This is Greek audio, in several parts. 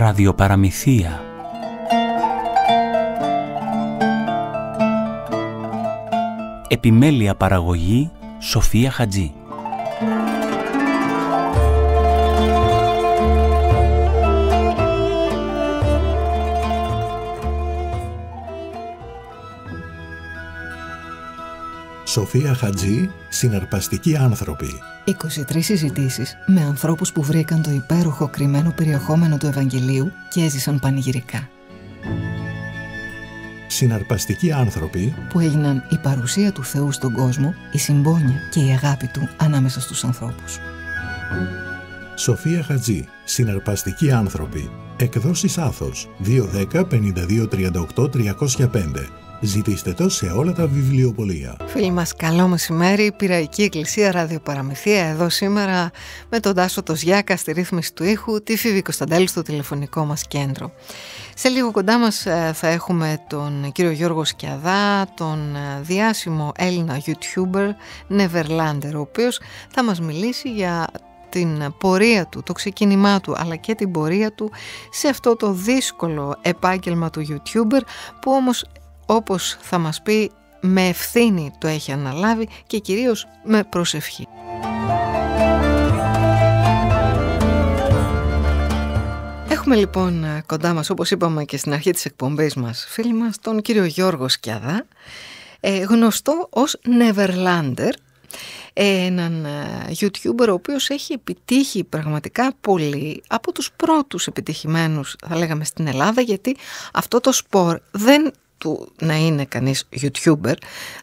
ραδιοπαραμυθία. Επιμέλεια παραγωγή Σοφία Χατζή. Σοφία Χατζή, συναρπαστικοί άνθρωποι. 23 συζητήσεις με ανθρώπους που βρήκαν το υπέροχο κρυμμένο περιεχόμενο του Ευαγγελίου και έζησαν πανηγυρικά. Συναρπαστικοί άνθρωποι που έγιναν η παρουσία του Θεού στον κόσμο, η συμπόνια και η αγάπη του ανάμεσα στους ανθρώπους. Σοφία Χατζή, συναρπαστικοί άνθρωποι. Εκδόσεις άθος 210 52 38 305 Ζητήστε το σε όλα τα βιβλιοπολία. Φίλοι μας, καλό μεσημέρι. Πυραϊκή Εκκλησία Ραδιοπαραμυθία εδώ σήμερα με τον Τάσο Τοζιάκα στη ρύθμιση του ήχου, τη Φίβη Κωνσταντέλη στο τηλεφωνικό μας κέντρο. Σε λίγο κοντά μας ε, θα έχουμε τον κύριο Γιώργο Σκιαδά, τον ε, διάσημο Έλληνα YouTuber Neverlander, ο οποίος θα μας μιλήσει για την πορεία του, το ξεκίνημά του αλλά και την πορεία του σε αυτό το δύσκολο επάγγελμα του YouTuber που όμως όπως θα μας πει με ευθύνη το έχει αναλάβει και κυρίως με προσευχή. Έχουμε λοιπόν ε, κοντά μας, όπως είπαμε και στην αρχή της εκπομπής μας, φίλοι μας, τον κύριο Γιώργο Σκιαδά, ε, γνωστό ως Neverlander, ε, έναν YouTuber ο οποίος έχει επιτύχει πραγματικά πολύ από τους πρώτους επιτυχημένους θα λέγαμε στην Ελλάδα γιατί αυτό το σπορ δεν του να είναι κανείς YouTuber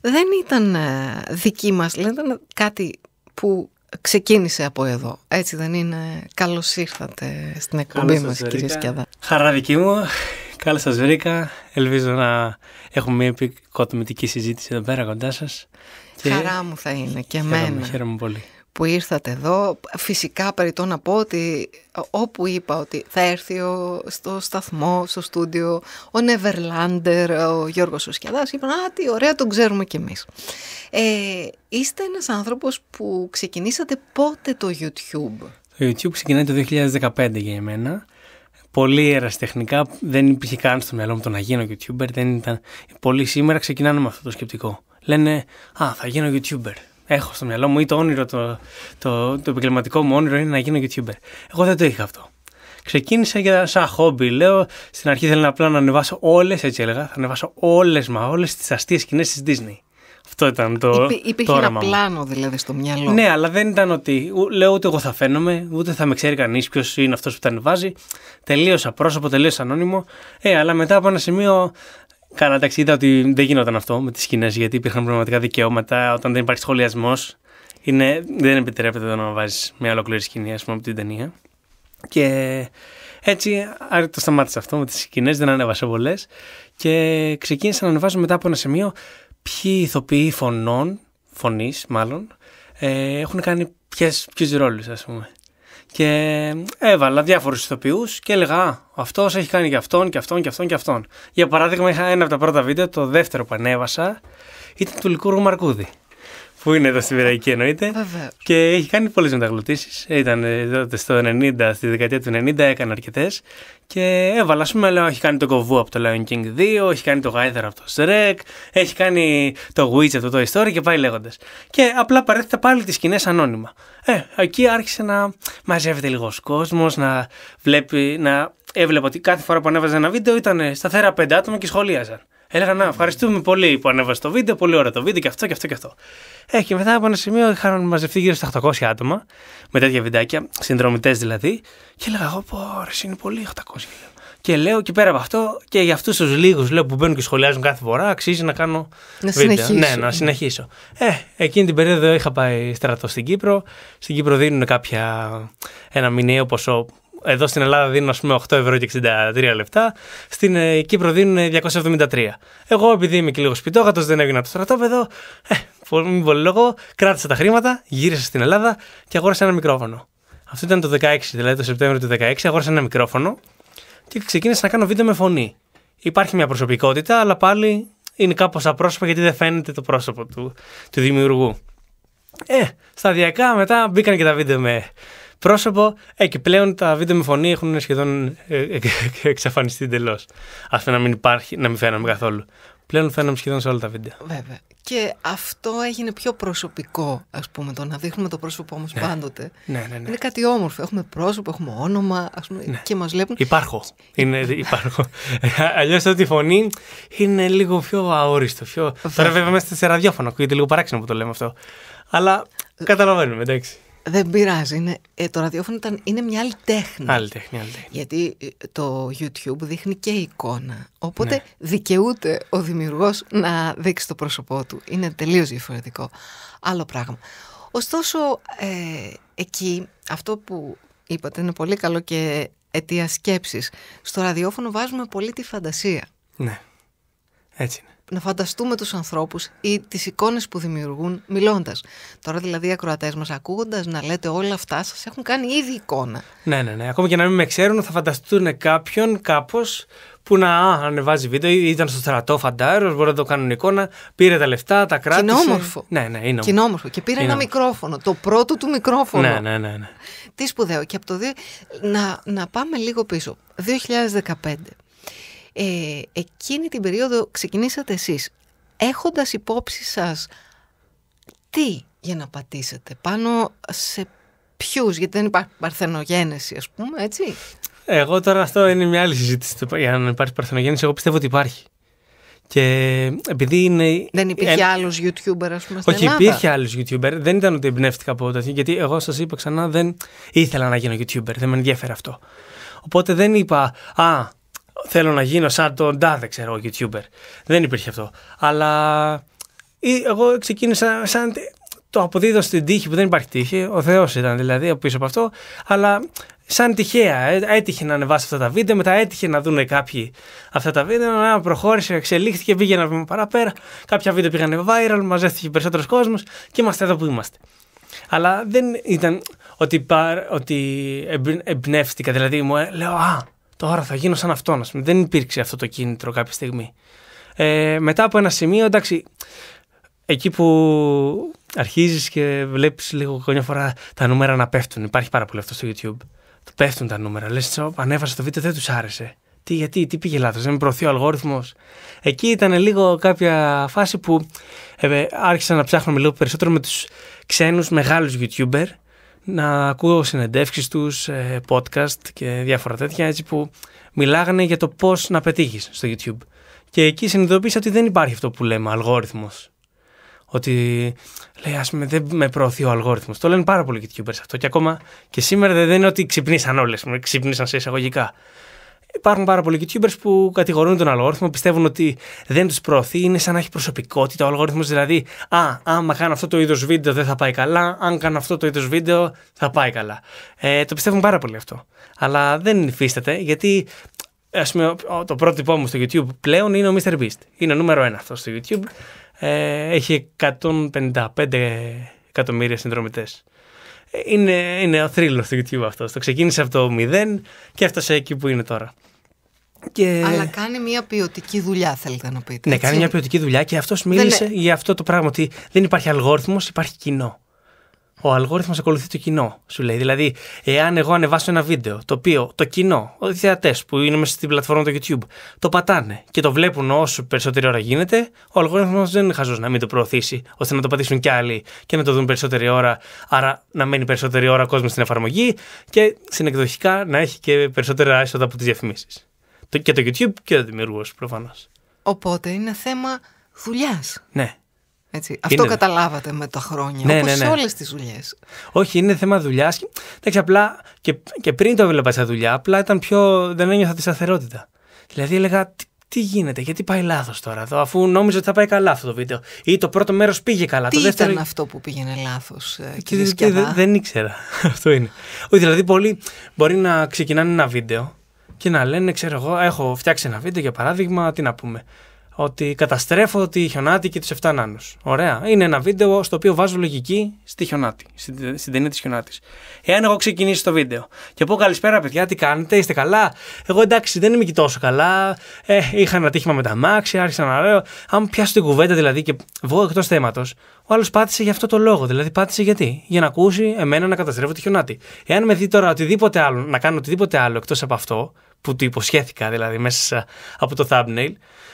δεν ήταν ε, δική μας, δηλαδή ήταν κάτι που ξεκίνησε από εδώ. Έτσι δεν είναι. Καλώς ήρθατε στην εκπομπή μας κυρίες και Χαρά δική μου. Καλώς σας βρήκα. Ελπίζω να έχουμε μια επικοτομητική συζήτηση εδώ πέρα κοντά σας. Χαρά μου θα είναι και εμένα. χαίρομαι πολύ που ήρθατε εδώ. Φυσικά περιττώ να πω ότι όπου είπα ότι θα έρθει ο, στο σταθμό, στο στούντιο, ο Νεβερλάντερ, ο Γιώργος Σουσκιαδάς, είπαν «Α, τι ωραία, τον ξέρουμε κι εμείς». Ε, είστε ένας άνθρωπος που ξεκινήσατε πότε το YouTube. Το YouTube ξεκινάει το 2015 για εμένα. Πολύ ερασιτεχνικά, δεν υπήρχε καν στο μυαλό μου το να γίνω YouTuber. Δεν Πολλοί σήμερα ξεκινάνε με αυτό το σκεπτικό. Λένε «Α, θα γίνω YouTuber» έχω στο μυαλό μου ή το όνειρο, το, το, το μου όνειρο είναι να γίνω YouTuber. Εγώ δεν το είχα αυτό. Ξεκίνησα για σαν χόμπι. Λέω στην αρχή θέλω απλά να ανεβάσω όλες, έτσι έλεγα, θα ανεβάσω όλες μα, όλες τις αστείες σκηνές της Disney. Αυτό ήταν το. Υπή, υπήρχε το ένα πλάνο δηλαδή στο μυαλό. Ναι, αλλά δεν ήταν ότι. Λέω ούτε εγώ θα φαίνομαι, ούτε θα με ξέρει κανείς ποιος είναι αυτός που τα ανεβάζει. Τελείωσα πρόσωπο, τελείωσα ανώνυμο. Ε, αλλά μετά από ένα σημείο Καλά, εντάξει, είδα ότι δεν γινόταν αυτό με τις σκηνές γιατί υπήρχαν πραγματικά δικαιώματα. Όταν δεν υπάρχει σχολιασμός, δεν επιτρέπεται να βάζεις μια ολόκληρη σκηνή, ας πούμε, από την ταινία. Και έτσι άρα το σταμάτησα αυτό με τις σκηνές, δεν ανέβασα πολλές. Και ξεκίνησα να ανεβάζω μετά από ένα σημείο ποιοι ηθοποιοί φωνών, φωνή μάλλον, ε, έχουν κάνει ποιους ρόλους, ας πούμε. Και ε, έβαλα διάφορους ηθοποιούς και έλεγα αυτός αυτός έχει κάνει και αυτόν και αυτόν και αυτόν και αυτόν. Για παράδειγμα, είχα ένα από τα πρώτα βίντεο, το δεύτερο που ανέβασα, ήταν του Λικούρου Μαρκούδη που είναι εδώ στην Βηραϊκή εννοείται. Και έχει κάνει πολλές μεταγλωτήσεις. Ήταν τότε στο 90, στη δεκαετία του 90, έκανε αρκετές. Και έβαλα, ας πούμε, έχει κάνει το κοβού από το Lion King 2, έχει κάνει το Γάιδερ από το Shrek, έχει κάνει το Witch από το Toy Story και πάει λέγοντας. Και απλά παρέχεται πάλι τις σκηνές ανώνυμα. Ε, εκεί άρχισε να μαζεύεται λίγος κόσμος, να βλέπει, να έβλεπα ότι κάθε φορά που ανέβαζε ένα βίντεο ήταν ε, σταθερά πέντε άτομα και σχολίαζαν. Έλεγα Να, ευχαριστούμε πολύ που ανέβασε το βίντεο, πολύ ωραίο το βίντεο και αυτό και αυτό και αυτό. Ε, και μετά από ένα σημείο είχαν μαζευτεί γύρω στα 800 άτομα, με τέτοια βιντεάκια, συνδρομητές δηλαδή, και έλεγα, Εγώ πω, είναι πολύ 800. Και λέω και πέρα από αυτό και για αυτούς τους λίγους που μπαίνουν και σχολιάζουν κάθε φορά, αξίζει να κάνω. Να βίντεο. Ναι, να συνεχίσω. Ε, εκείνη την περίοδο είχα πάει στρατό στην Κύπρο. Στην Κύπρο δίνουν κάποια, ένα μηνιαίο ποσό εδώ στην Ελλάδα δίνουν ας πούμε 8 ευρώ και 63 λεπτά, στην ε, Κύπρο δίνουν 273. Ε, Εγώ επειδή είμαι και λίγο σπιτόγατος δεν έβγαινα από το στρατόπεδο, ε, μην πω λόγο, κράτησα τα χρήματα, γύρισα στην Ελλάδα και αγόρασα ένα μικρόφωνο. Αυτό ήταν το 16, δηλαδή το Σεπτέμβριο του 16, αγόρασα ένα μικρόφωνο και ξεκίνησα να κάνω βίντεο με φωνή. Υπάρχει μια προσωπικότητα, αλλά πάλι είναι κάπως απρόσωπα γιατί δεν φαίνεται το πρόσωπο του, του δημιουργού. Ε, σταδιακά μετά μπήκαν και τα βίντεο με πρόσωπο. Ε, και πλέον τα βίντεο με φωνή έχουν σχεδόν ε, ε, ε, εξαφανιστεί εντελώς. Αυτό να μην υπάρχει, να μην φαίναμε καθόλου. Πλέον φαίναμε σχεδόν σε όλα τα βίντεο. Βέβαια. Και αυτό έγινε πιο προσωπικό, ας πούμε, το να δείχνουμε το πρόσωπό μα ναι. πάντοτε. Ναι, ναι, ναι. Είναι κάτι όμορφο. Έχουμε πρόσωπο, έχουμε όνομα, πούμε, ναι. και μας βλέπουν. Υπάρχω. Είναι, υπάρχω. Αλλιώς αυτή η φωνή είναι λίγο πιο αόριστο. Πιο... Τώρα, βέβαια, είμαστε σε ραδιόφωνο. Ακούγεται λίγο παράξενο που το λέμε αυτό. Αλλά καταλαβαίνουμε, εντάξει. Δεν πειράζει. Είναι, ε, το ραδιόφωνο ήταν, είναι μια άλλη τέχνη. Άλλη τέχνη, άλλη τέχνη. Γιατί ε, το YouTube δείχνει και εικόνα. Οπότε ναι. δικαιούται ο δημιουργός να δείξει το πρόσωπό του. Είναι τελείως διαφορετικό. Άλλο πράγμα. Ωστόσο, ε, εκεί αυτό που είπατε είναι πολύ καλό και αιτία σκέψης. Στο ραδιόφωνο βάζουμε πολύ τη φαντασία. Ναι. Έτσι να φανταστούμε τους ανθρώπους ή τις εικόνες που δημιουργούν μιλώντας. Τώρα δηλαδή οι ακροατές μας ακούγοντας να λέτε όλα αυτά σας έχουν κάνει ήδη εικόνα. Ναι, ναι, ναι. Ακόμα και να μην με ξέρουν θα φανταστούν κάποιον κάπως που να α, ανεβάζει βίντεο, ήταν στο στρατό φαντάρος, μπορεί να το κάνουν εικόνα, πήρε τα λεφτά, τα κράτησε. Κοινόμορφο. Ναι, ναι, είναι όμορφο. Κοινόμορφο. Και πήρε ένα μικρόφωνο, το πρώτο του μικρόφωνο. Ναι, ναι, ναι. ναι. Τι σπουδαίο. Και από το δύο, να, να πάμε λίγο πίσω. 2015 ε, εκείνη την περίοδο ξεκινήσατε εσείς έχοντας υπόψη σας τι για να πατήσετε, πάνω σε ποιους, γιατί δεν υπάρχει παρθενογένεση ας πούμε, έτσι. Εγώ τώρα αυτό είναι μια άλλη συζήτηση, για να υπάρχει παρθενογένεση, εγώ πιστεύω ότι υπάρχει. Και επειδή είναι. Δεν υπήρχε ε... άλλος YouTuber, ας πούμε. Όχι, υπήρχε άλλος YouTuber. Δεν ήταν ότι εμπνεύτηκα από τέτοιο. Γιατί εγώ σας είπα ξανά, δεν ήθελα να γίνω YouTuber. Δεν με ενδιαφέρει αυτό. Οπότε δεν είπα, Α, θέλω να γίνω σαν τον τάδε, ξέρω, YouTuber. Δεν υπήρχε αυτό. Αλλά ε, εγώ ξεκίνησα σαν το αποδίδω στην τύχη που δεν υπάρχει τύχη. Ο Θεός ήταν δηλαδή πίσω από αυτό. Αλλά σαν τυχαία ε, έτυχε να ανεβάσει αυτά τα βίντεο, μετά έτυχε να δουν κάποιοι αυτά τα βίντεο. Να προχώρησε, εξελίχθηκε, πήγε ένα βήμα παραπέρα. Κάποια βίντεο πήγαν viral, μαζέστηκε περισσότερος κόσμος και είμαστε εδώ που είμαστε. Αλλά δεν ήταν ότι, παρ, ότι εμπνεύστηκα, δηλαδή μου ε, λέω Α, τώρα θα γίνω σαν αυτόν. Δεν υπήρξε αυτό το κίνητρο κάποια στιγμή. Ε, μετά από ένα σημείο, εντάξει, εκεί που αρχίζεις και βλέπεις λίγο καμιά φορά τα νούμερα να πέφτουν. Υπάρχει πάρα πολύ αυτό στο YouTube. Το πέφτουν τα νούμερα. Λες, ανέβασε το βίντεο, δεν τους άρεσε. Τι, γιατί, τι πήγε λάθος, δεν προωθεί ο αλγόριθμος. Εκεί ήταν λίγο κάποια φάση που ε, ε άρχισα να ψάχνω λίγο περισσότερο με τους ξένους μεγάλους YouTuber να ακούω συνεντεύξεις τους, ε, podcast και διάφορα τέτοια έτσι που μιλάγανε για το πώς να πετύχεις στο YouTube. Και εκεί συνειδητοποίησα ότι δεν υπάρχει αυτό που λέμε αλγόριθμος. Ότι λέει, ας πούμε, δεν με προωθεί ο αλγόριθμος. Το λένε πάρα πολλοί YouTubers αυτό. Και ακόμα και σήμερα δεν είναι ότι ξυπνήσαν όλες. Ξυπνήσαν σε εισαγωγικά. Υπάρχουν πάρα πολλοί YouTubers που κατηγορούν τον αλγόριθμο, πιστεύουν ότι δεν τους προωθεί, είναι σαν να έχει προσωπικότητα ο αλγόριθμος. Δηλαδή, Α, άμα κάνω αυτό το είδος βίντεο δεν θα πάει καλά, αν κάνω αυτό το είδος βίντεο θα πάει καλά. Ε, το πιστεύουν πάρα πολύ αυτό. Αλλά δεν υφίσταται γιατί ας πούμε, το πρότυπό μου στο YouTube πλέον είναι ο MrBeast. Είναι ο νούμερο ένα αυτός στο YouTube. Ε, έχει 155 εκατομμύρια συνδρομητές. Ε, είναι, είναι ο θρύλος του YouTube αυτός. Το ξεκίνησε από το 0 και έφτασε εκεί που είναι τώρα. Και... Αλλά κάνει μια ποιοτική δουλειά, θέλετε να πείτε. Ναι, κάνει μια ποιοτική δουλειά και αυτός μίλησε για αυτό το πράγμα. Ότι δεν υπάρχει αλγόριθμος, υπάρχει κοινό. Ο αλγόριθμος ακολουθεί το κοινό, σου λέει. Δηλαδή, εάν εγώ ανεβάσω ένα βίντεο το οποίο το κοινό, οι θεατές που είναι μέσα στην πλατφόρμα του YouTube, το πατάνε και το βλέπουν όσο περισσότερη ώρα γίνεται, ο αλγόριθμος δεν είναι χαζός να μην το προωθήσει, ώστε να το πατήσουν κι άλλοι και να το δουν περισσότερη ώρα. Άρα, να μένει περισσότερη ώρα κόσμος στην εφαρμογή και συνεκδοχικά να έχει και περισσότερα έσοδα από τις διαφημίσεις. Και το YouTube και ο δημιουργός προφανώς. Οπότε είναι θέμα δουλειάς. Ναι. Έτσι. Αυτό καταλάβατε με τα χρόνια. Ναι, όπως ναι, ναι. σε όλες τις δουλειές. Όχι, είναι θέμα δουλειάς. Εντάξει, απλά και, και πριν το έβλεπα σε δουλειά, απλά ήταν πιο. δεν ένιωθα τη σταθερότητα. Δηλαδή έλεγα, τι, τι γίνεται, γιατί πάει λάθος τώρα εδώ, αφού νόμιζα ότι θα πάει καλά αυτό το βίντεο. Ή το πρώτο μέρος πήγε καλά. Τι το δεύτερο... ήταν αυτό που πήγαινε λάθος, ε, και Δεν ήξερα. αυτό είναι. Όχι, δηλαδή, πολλοί μπορεί να ξεκινάνε ένα βίντεο και να λένε, ξέρω εγώ, έχω φτιάξει ένα βίντεο για παράδειγμα, τι να πούμε. Ότι καταστρέφω τη χιονάτη και τους 7 νάνους. Ωραία. Είναι ένα βίντεο στο οποίο βάζω λογική στη χιονάτη, στην, ταινία της χιονάτης. Εάν εγώ ξεκινήσω το βίντεο και πω καλησπέρα, παιδιά, τι κάνετε, είστε καλά. Εγώ εντάξει, δεν είμαι και τόσο καλά. Ε, είχα ένα τύχημα με τα μάξι, άρχισα να λέω. Αν πιάσω την κουβέντα δηλαδή και βγω εκτός θέματος, ο άλλος πάτησε για αυτό το λόγο. Δηλαδή, πάτησε γιατί. Για να ακούσει εμένα να καταστρέφω τη χιονάτη. Εάν με δει τώρα οτιδήποτε άλλο, να κάνω οτιδήποτε άλλο εκτός από αυτό, που του υποσχέθηκα δηλαδή μέσα από το thumbnail,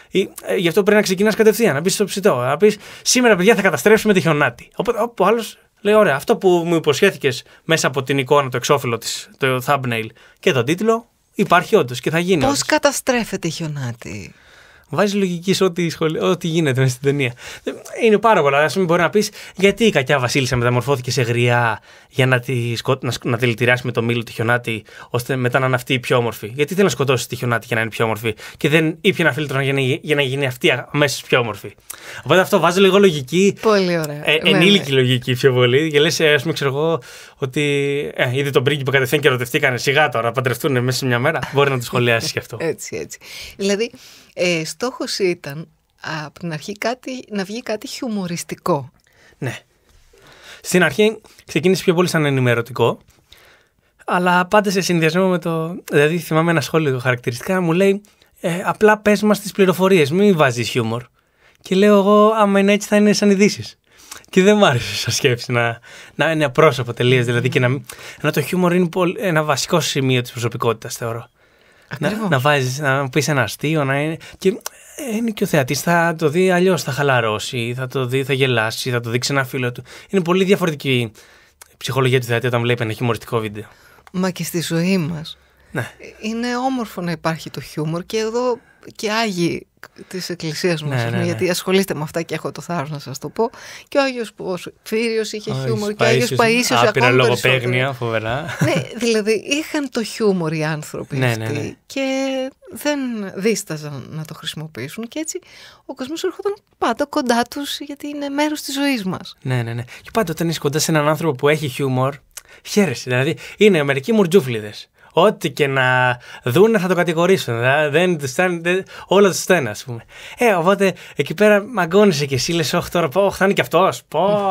ή, ε, γι' αυτό πρέπει να ξεκινάς κατευθείαν. Να μπει στο ψητό. Να πεις σήμερα, παιδιά, θα καταστρέψουμε τη χιονάτη. Οπότε ο άλλος λέει: Ωραία, αυτό που μου υποσχέθηκες μέσα από την εικόνα, το εξώφυλλο της, το thumbnail και τον τίτλο, υπάρχει όντως και θα γίνει. Πώς καταστρέφεται η χιονάτη. Βάζεις λογική σε ό,τι, σχολε... ό,τι γίνεται μέσα στην ταινία. Είναι πάρα πολλά. Ας πούμε, μπορεί να πεις γιατί η κακιά Βασίλισσα μεταμορφώθηκε σε γριά για να τη, σκο... να, σκ... με το μήλο τη χιονάτη, ώστε μετά να είναι αυτή η πιο όμορφη. Γιατί θέλει να σκοτώσει τη χιονάτη για να είναι πιο όμορφη και δεν ήπια ένα φίλτρο για να, για να γίνει αυτή αμέσως πιο όμορφη. Οπότε αυτό βάζει λίγο λογική. Πολύ ωραία. Ε, ναι, ενήλικη ναι, λογική πιο πολύ. Και λες, ας πούμε, ξέρω εγώ, ότι ε, είδε τον πρίγκιπο κατευθείαν και ερωτευτήκανε σιγά τώρα, παντρευτούν μέσα σε μια μέρα. Μπορεί να το σχολιάσεις και αυτό. έτσι, έτσι. Δηλαδή, ε, στόχος ήταν από την αρχή κάτι, να βγει κάτι χιουμοριστικό. Ναι. Στην αρχή ξεκίνησε πιο πολύ σαν ενημερωτικό, αλλά πάντα σε συνδυασμό με το... Δηλαδή θυμάμαι ένα σχόλιο χαρακτηριστικά, μου λέει «Ε, απλά πες μας τις πληροφορίες, μην βάζεις χιούμορ. Και λέω εγώ άμα είναι έτσι θα είναι σαν ειδήσεις. Και δεν μου άρεσε σαν σκέψη να, να είναι απρόσωπο τελείω. Δηλαδή, και να, το χιούμορ είναι ένα βασικό σημείο της προσωπικότητας, θεωρώ. Να, βάζεις, να πεις ένα αστείο, να είναι... Και ε, είναι και ο θεατής θα το δει αλλιώς, θα χαλαρώσει, θα το δει, θα γελάσει, θα το δείξει ένα φίλο του. Είναι πολύ διαφορετική η ψυχολογία του θεατή όταν βλέπει ένα χιουμοριστικό βίντεο. Μα και στη ζωή μας. Ναι. Ε, είναι όμορφο να υπάρχει το χιούμορ και εδώ και Άγιοι της Εκκλησίας μου, ναι, ναι, ναι, γιατί ασχολείστε με αυτά και έχω το θάρρος να σας το πω. Και ο Άγιος Φύριος είχε χιούμορ και ο Άγιος Παίσιο. Άπειρα λογοπαίγνια, φοβερά. Ναι, δηλαδή είχαν το χιούμορ οι άνθρωποι ναι, αυτοί και δεν δίσταζαν να το χρησιμοποιήσουν. Και έτσι ο κόσμος έρχονταν πάντα κοντά τους, γιατί είναι μέρος της ζωής μας. Ναι, ναι, ναι. Και πάντα όταν είσαι κοντά σε έναν άνθρωπο που έχει χιούμορ, χαίρεσαι. Δηλαδή είναι μερικοί μουρτζούφλιδες. Ό,τι και να δούνε θα το κατηγορήσουν. δεν τους όλα του στέλνουν, ας πούμε. Ε, οπότε εκεί πέρα μαγκώνεσαι και εσύ λες, Όχι τώρα, πω, θα είναι και αυτό. Πω.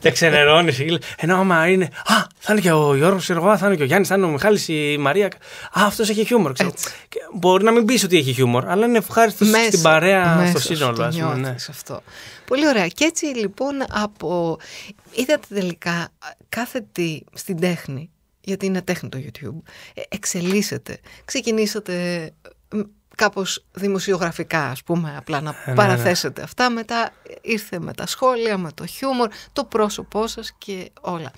και ξενερώνει. Ενώ άμα είναι, Α, θα είναι και ο Γιώργος ξέρω θα είναι και ο Γιάννης, θα είναι ο Μιχάλης, η Μαρία. Α, αυτός έχει χιούμορ. Μπορεί να μην πεις ότι έχει χιούμορ, αλλά είναι ευχάριστος στην παρέα, στο σύνολο, ας πούμε. Ναι. Αυτό. Πολύ ωραία. Και έτσι λοιπόν από. Είδατε τελικά κάθε τι στην τέχνη γιατί είναι τέχνη το YouTube, ε, εξελίσσεται. Ξεκινήσατε κάπως δημοσιογραφικά, ας πούμε, απλά να ε, ναι, ναι. παραθέσετε αυτά. Μετά ήρθε με τα σχόλια, με το χιούμορ, το πρόσωπό σας και όλα.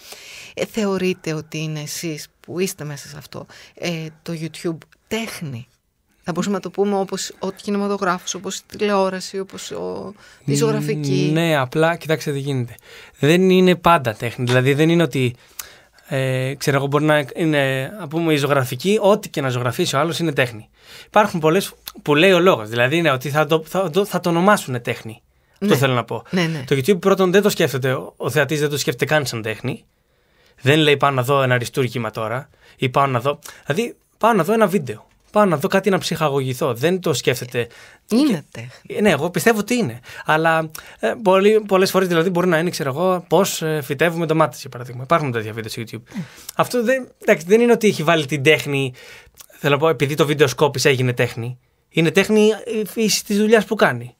Ε, θεωρείτε ότι είναι εσείς που είστε μέσα σε αυτό ε, το YouTube τέχνη. Θα μπορούσαμε να το πούμε όπως ο κινηματογράφος, όπως η τηλεόραση, όπως η ζωγραφική. Ναι, απλά κοιτάξτε τι γίνεται. Δεν είναι πάντα τέχνη. Δηλαδή δεν είναι ότι ε, ξέρω εγώ, μπορεί να είναι, α πούμε, η ζωγραφική, ό,τι και να ζωγραφίσει ο άλλος είναι τέχνη. Υπάρχουν πολλές που λέει ο λόγος. Δηλαδή είναι ότι θα το, θα, το, θα το ονομάσουν τέχνη. Το ναι. θέλω να πω. Ναι, ναι. Το YouTube πρώτον δεν το σκέφτεται, ο θεατής δεν το σκέφτεται καν σαν τέχνη. Δεν λέει πάω να δω ένα αριστούργημα τώρα ή πάω να δω. Δηλαδή πάω να δω ένα βίντεο πάω να δω κάτι να ψυχαγωγηθώ. Δεν το σκέφτεται. Είναι τέχνη. Ε, ναι, εγώ πιστεύω ότι είναι. Αλλά ε, πολλές φορές δηλαδή μπορεί να είναι, ξέρω εγώ, πώς ε, φυτεύουμε ντομάτε, για παράδειγμα. Υπάρχουν τέτοια βίντεο στο YouTube. Ναι. Αυτό δεν, δεν είναι ότι έχει βάλει την τέχνη. Θέλω να πω, επειδή το βίντεο σκόπη έγινε τέχνη. Είναι τέχνη η φύση της δουλειάς που κάνει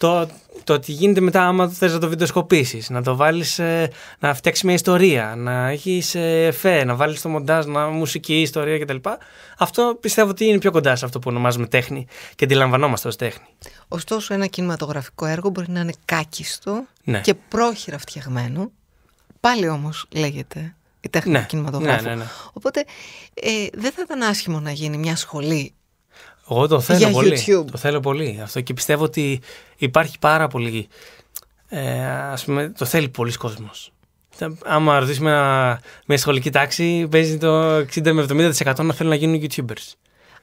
το, το ότι γίνεται μετά άμα θες να το βιντεοσκοπήσεις, να το βάλεις, να φτιάξεις μια ιστορία, να έχεις εφέ, να βάλεις το μοντάζ, να μουσική, ιστορία κτλ. Αυτό πιστεύω ότι είναι πιο κοντά σε αυτό που ονομάζουμε τέχνη και αντιλαμβανόμαστε ως τέχνη. Ωστόσο ένα κινηματογραφικό έργο μπορεί να είναι κάκιστο ναι. και πρόχειρα φτιαγμένο. Πάλι όμως λέγεται η τέχνη ναι. του κινηματογράφου. Ναι, ναι, ναι. Οπότε ε, δεν θα ήταν άσχημο να γίνει μια σχολή εγώ το θέλω για πολύ. YouTube. Το θέλω πολύ αυτό και πιστεύω ότι υπάρχει πάρα πολύ. Ε, ας πούμε, το θέλει πολλοί κόσμος. Άμα ρωτήσουμε μια σχολική τάξη, παίζει το 60 με 70% να θέλουν να γίνουν YouTubers.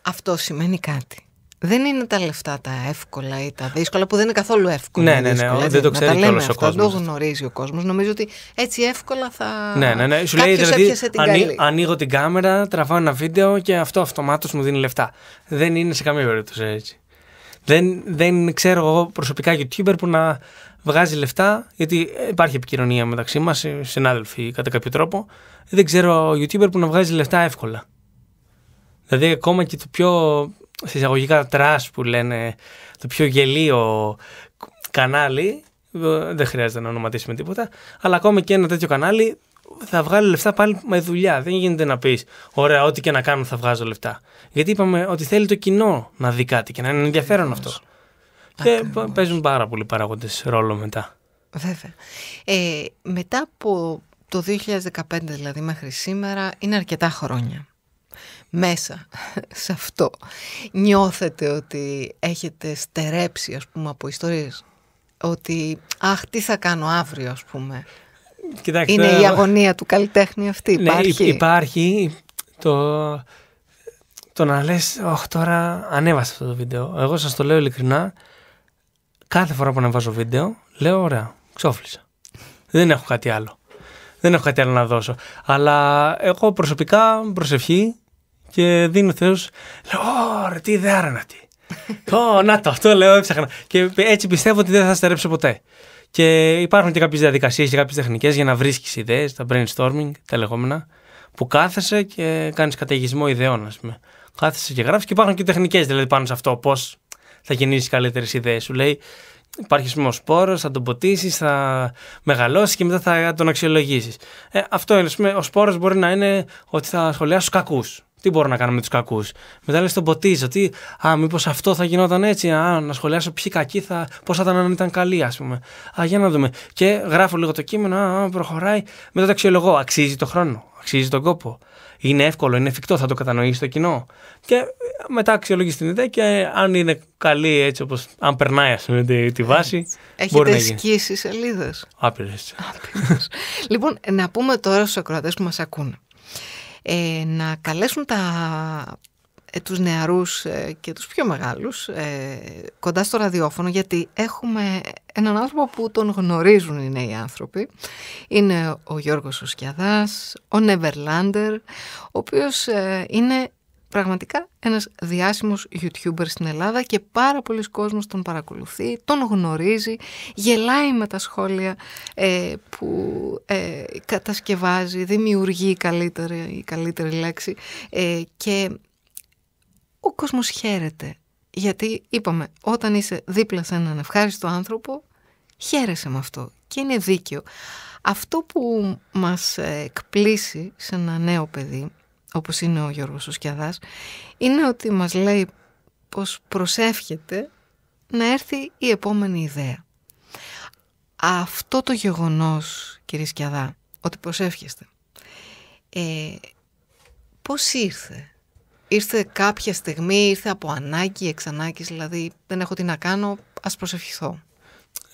Αυτό σημαίνει κάτι δεν είναι τα λεφτά τα εύκολα ή τα δύσκολα, που δεν είναι καθόλου εύκολα. Ναι, ναι, ναι, δεν το ξέρει κιόλα ο κόσμο. Δεν το γνωρίζει ο κόσμος. Νομίζω ότι έτσι εύκολα θα. Ναι, ναι, ναι. Σου λέει δηλαδή, την ανοί, ανοίγω την κάμερα, τραβάω ένα βίντεο και αυτό αυτομάτως μου δίνει λεφτά. Δεν είναι σε καμία περίπτωση έτσι. Δεν, δεν ξέρω εγώ προσωπικά YouTuber που να βγάζει λεφτά, γιατί υπάρχει επικοινωνία μεταξύ μας, ε, συνάδελφοι κατά κάποιο τρόπο. Δεν ξέρω YouTuber που να βγάζει λεφτά εύκολα. Δηλαδή, ακόμα και το πιο σε εισαγωγικά τρας που λένε το πιο γελίο κανάλι, δεν χρειάζεται να ονοματίσουμε τίποτα, αλλά ακόμα και ένα τέτοιο κανάλι θα βγάλει λεφτά πάλι με δουλειά. Δεν γίνεται να πεις Ωραία, ό,τι και να κάνω θα βγάζω λεφτά. Γιατί είπαμε ότι θέλει το κοινό να δει κάτι και να είναι ενδιαφέρον αυτό. Και παίζουν πάρα πολλοί παραγόντες ρόλο μετά. Βέβαια. Ε, μετά από το 2015 δηλαδή μέχρι σήμερα είναι αρκετά χρόνια μέσα σε αυτό. Νιώθετε ότι έχετε στερέψει ας πούμε από ιστορίες. Ότι αχ τι θα κάνω αύριο ας πούμε. Είναι η αγωνία του καλλιτέχνη αυτή. Ναι, υπάρχει. Ναι, υπάρχει το, το να λες «Ωχ, τώρα ανέβασα αυτό το βίντεο». Εγώ σας το λέω ειλικρινά, κάθε φορά που ανεβάζω βίντεο, λέω «Ωραία, ξόφλησα». Δεν έχω κάτι άλλο. Δεν έχω κάτι άλλο να δώσω. Αλλά εγώ προσωπικά προσευχή και δίνει ο Θεός. λέω, ρε τι ιδέα τι. Ω, να το, αυτό λέω, έψαχνα. Και έτσι πιστεύω ότι δεν θα στερέψω ποτέ. Και υπάρχουν και κάποιες διαδικασίες και κάποιες τεχνικές για να βρίσκεις ιδέες, τα brainstorming, τα λεγόμενα, που κάθεσαι και κάνεις καταιγισμό ιδεών, ας πούμε. Κάθεσαι και γράφεις και υπάρχουν και τεχνικές δηλαδή πάνω σε αυτό. Πώς θα γεννήσεις καλύτερες ιδέες. Σου λέει, υπάρχει ο σπόρος, θα τον ποτίσεις, θα μεγαλώσεις και μετά θα τον αξιολογήσεις. Ε, αυτό είναι, ο σπόρος μπορεί να είναι ότι θα σχολιάσει κακούς. Τι μπορώ να κάνω με τους κακούς. Μετά λε τον ποτίζω, ότι α, μήπως αυτό θα γινόταν έτσι. Α, να σχολιάσω ποιοι κακοί θα. Πώς θα ήταν αν ήταν καλοί, ας πούμε. Α, για να δούμε. Και γράφω λίγο το κείμενο, α, α προχωράει. Μετά το αξιολογώ. Αξίζει το χρόνο. Αξίζει τον κόπο. Είναι εύκολο, είναι εφικτό, θα το κατανοήσει το κοινό. Και μετά αξιολογείς την ιδέα και αν είναι καλή έτσι όπως. Αν περνάει, ας πούμε, τη, τη βάση. Έχει σκίσει σελίδες. Άπειρες. λοιπόν, να πούμε τώρα στους ακροατές που μας ακούνε. Ε, να καλέσουν τα ε, τους νεαρούς ε, και τους πιο μεγάλους κοντά στο ραδιόφωνο γιατί έχουμε έναν άνθρωπο που τον γνωρίζουν οι νέοι άνθρωποι. Είναι ο Γιώργος Οσκιαδάς, ο Νεβερλάντερ, ο οποίος είναι πραγματικά ένας διάσημος YouTuber στην Ελλάδα και πάρα πολλοί κόσμος τον παρακολουθεί, τον γνωρίζει, γελάει με τα σχόλια ε, που ε, κατασκευάζει, δημιουργεί καλύτερη, η καλύτερη λέξη ε, και ο κόσμος χαίρεται. Γιατί είπαμε, όταν είσαι δίπλα σε έναν ευχάριστο άνθρωπο, χαίρεσαι με αυτό και είναι δίκαιο. Αυτό που μας εκπλήσει σε ένα νέο παιδί όπως είναι ο Γιώργος ο είναι ότι μας λέει πως προσεύχεται να έρθει η επόμενη ιδέα. Αυτό το γεγονός, κύριε Σκιαδά, ότι προσεύχεστε, ε, πώς ήρθε. Ήρθε κάποια στιγμή, ήρθε από ανάγκη, εξ δηλαδή δεν έχω τι να κάνω, ας προσευχηθώ.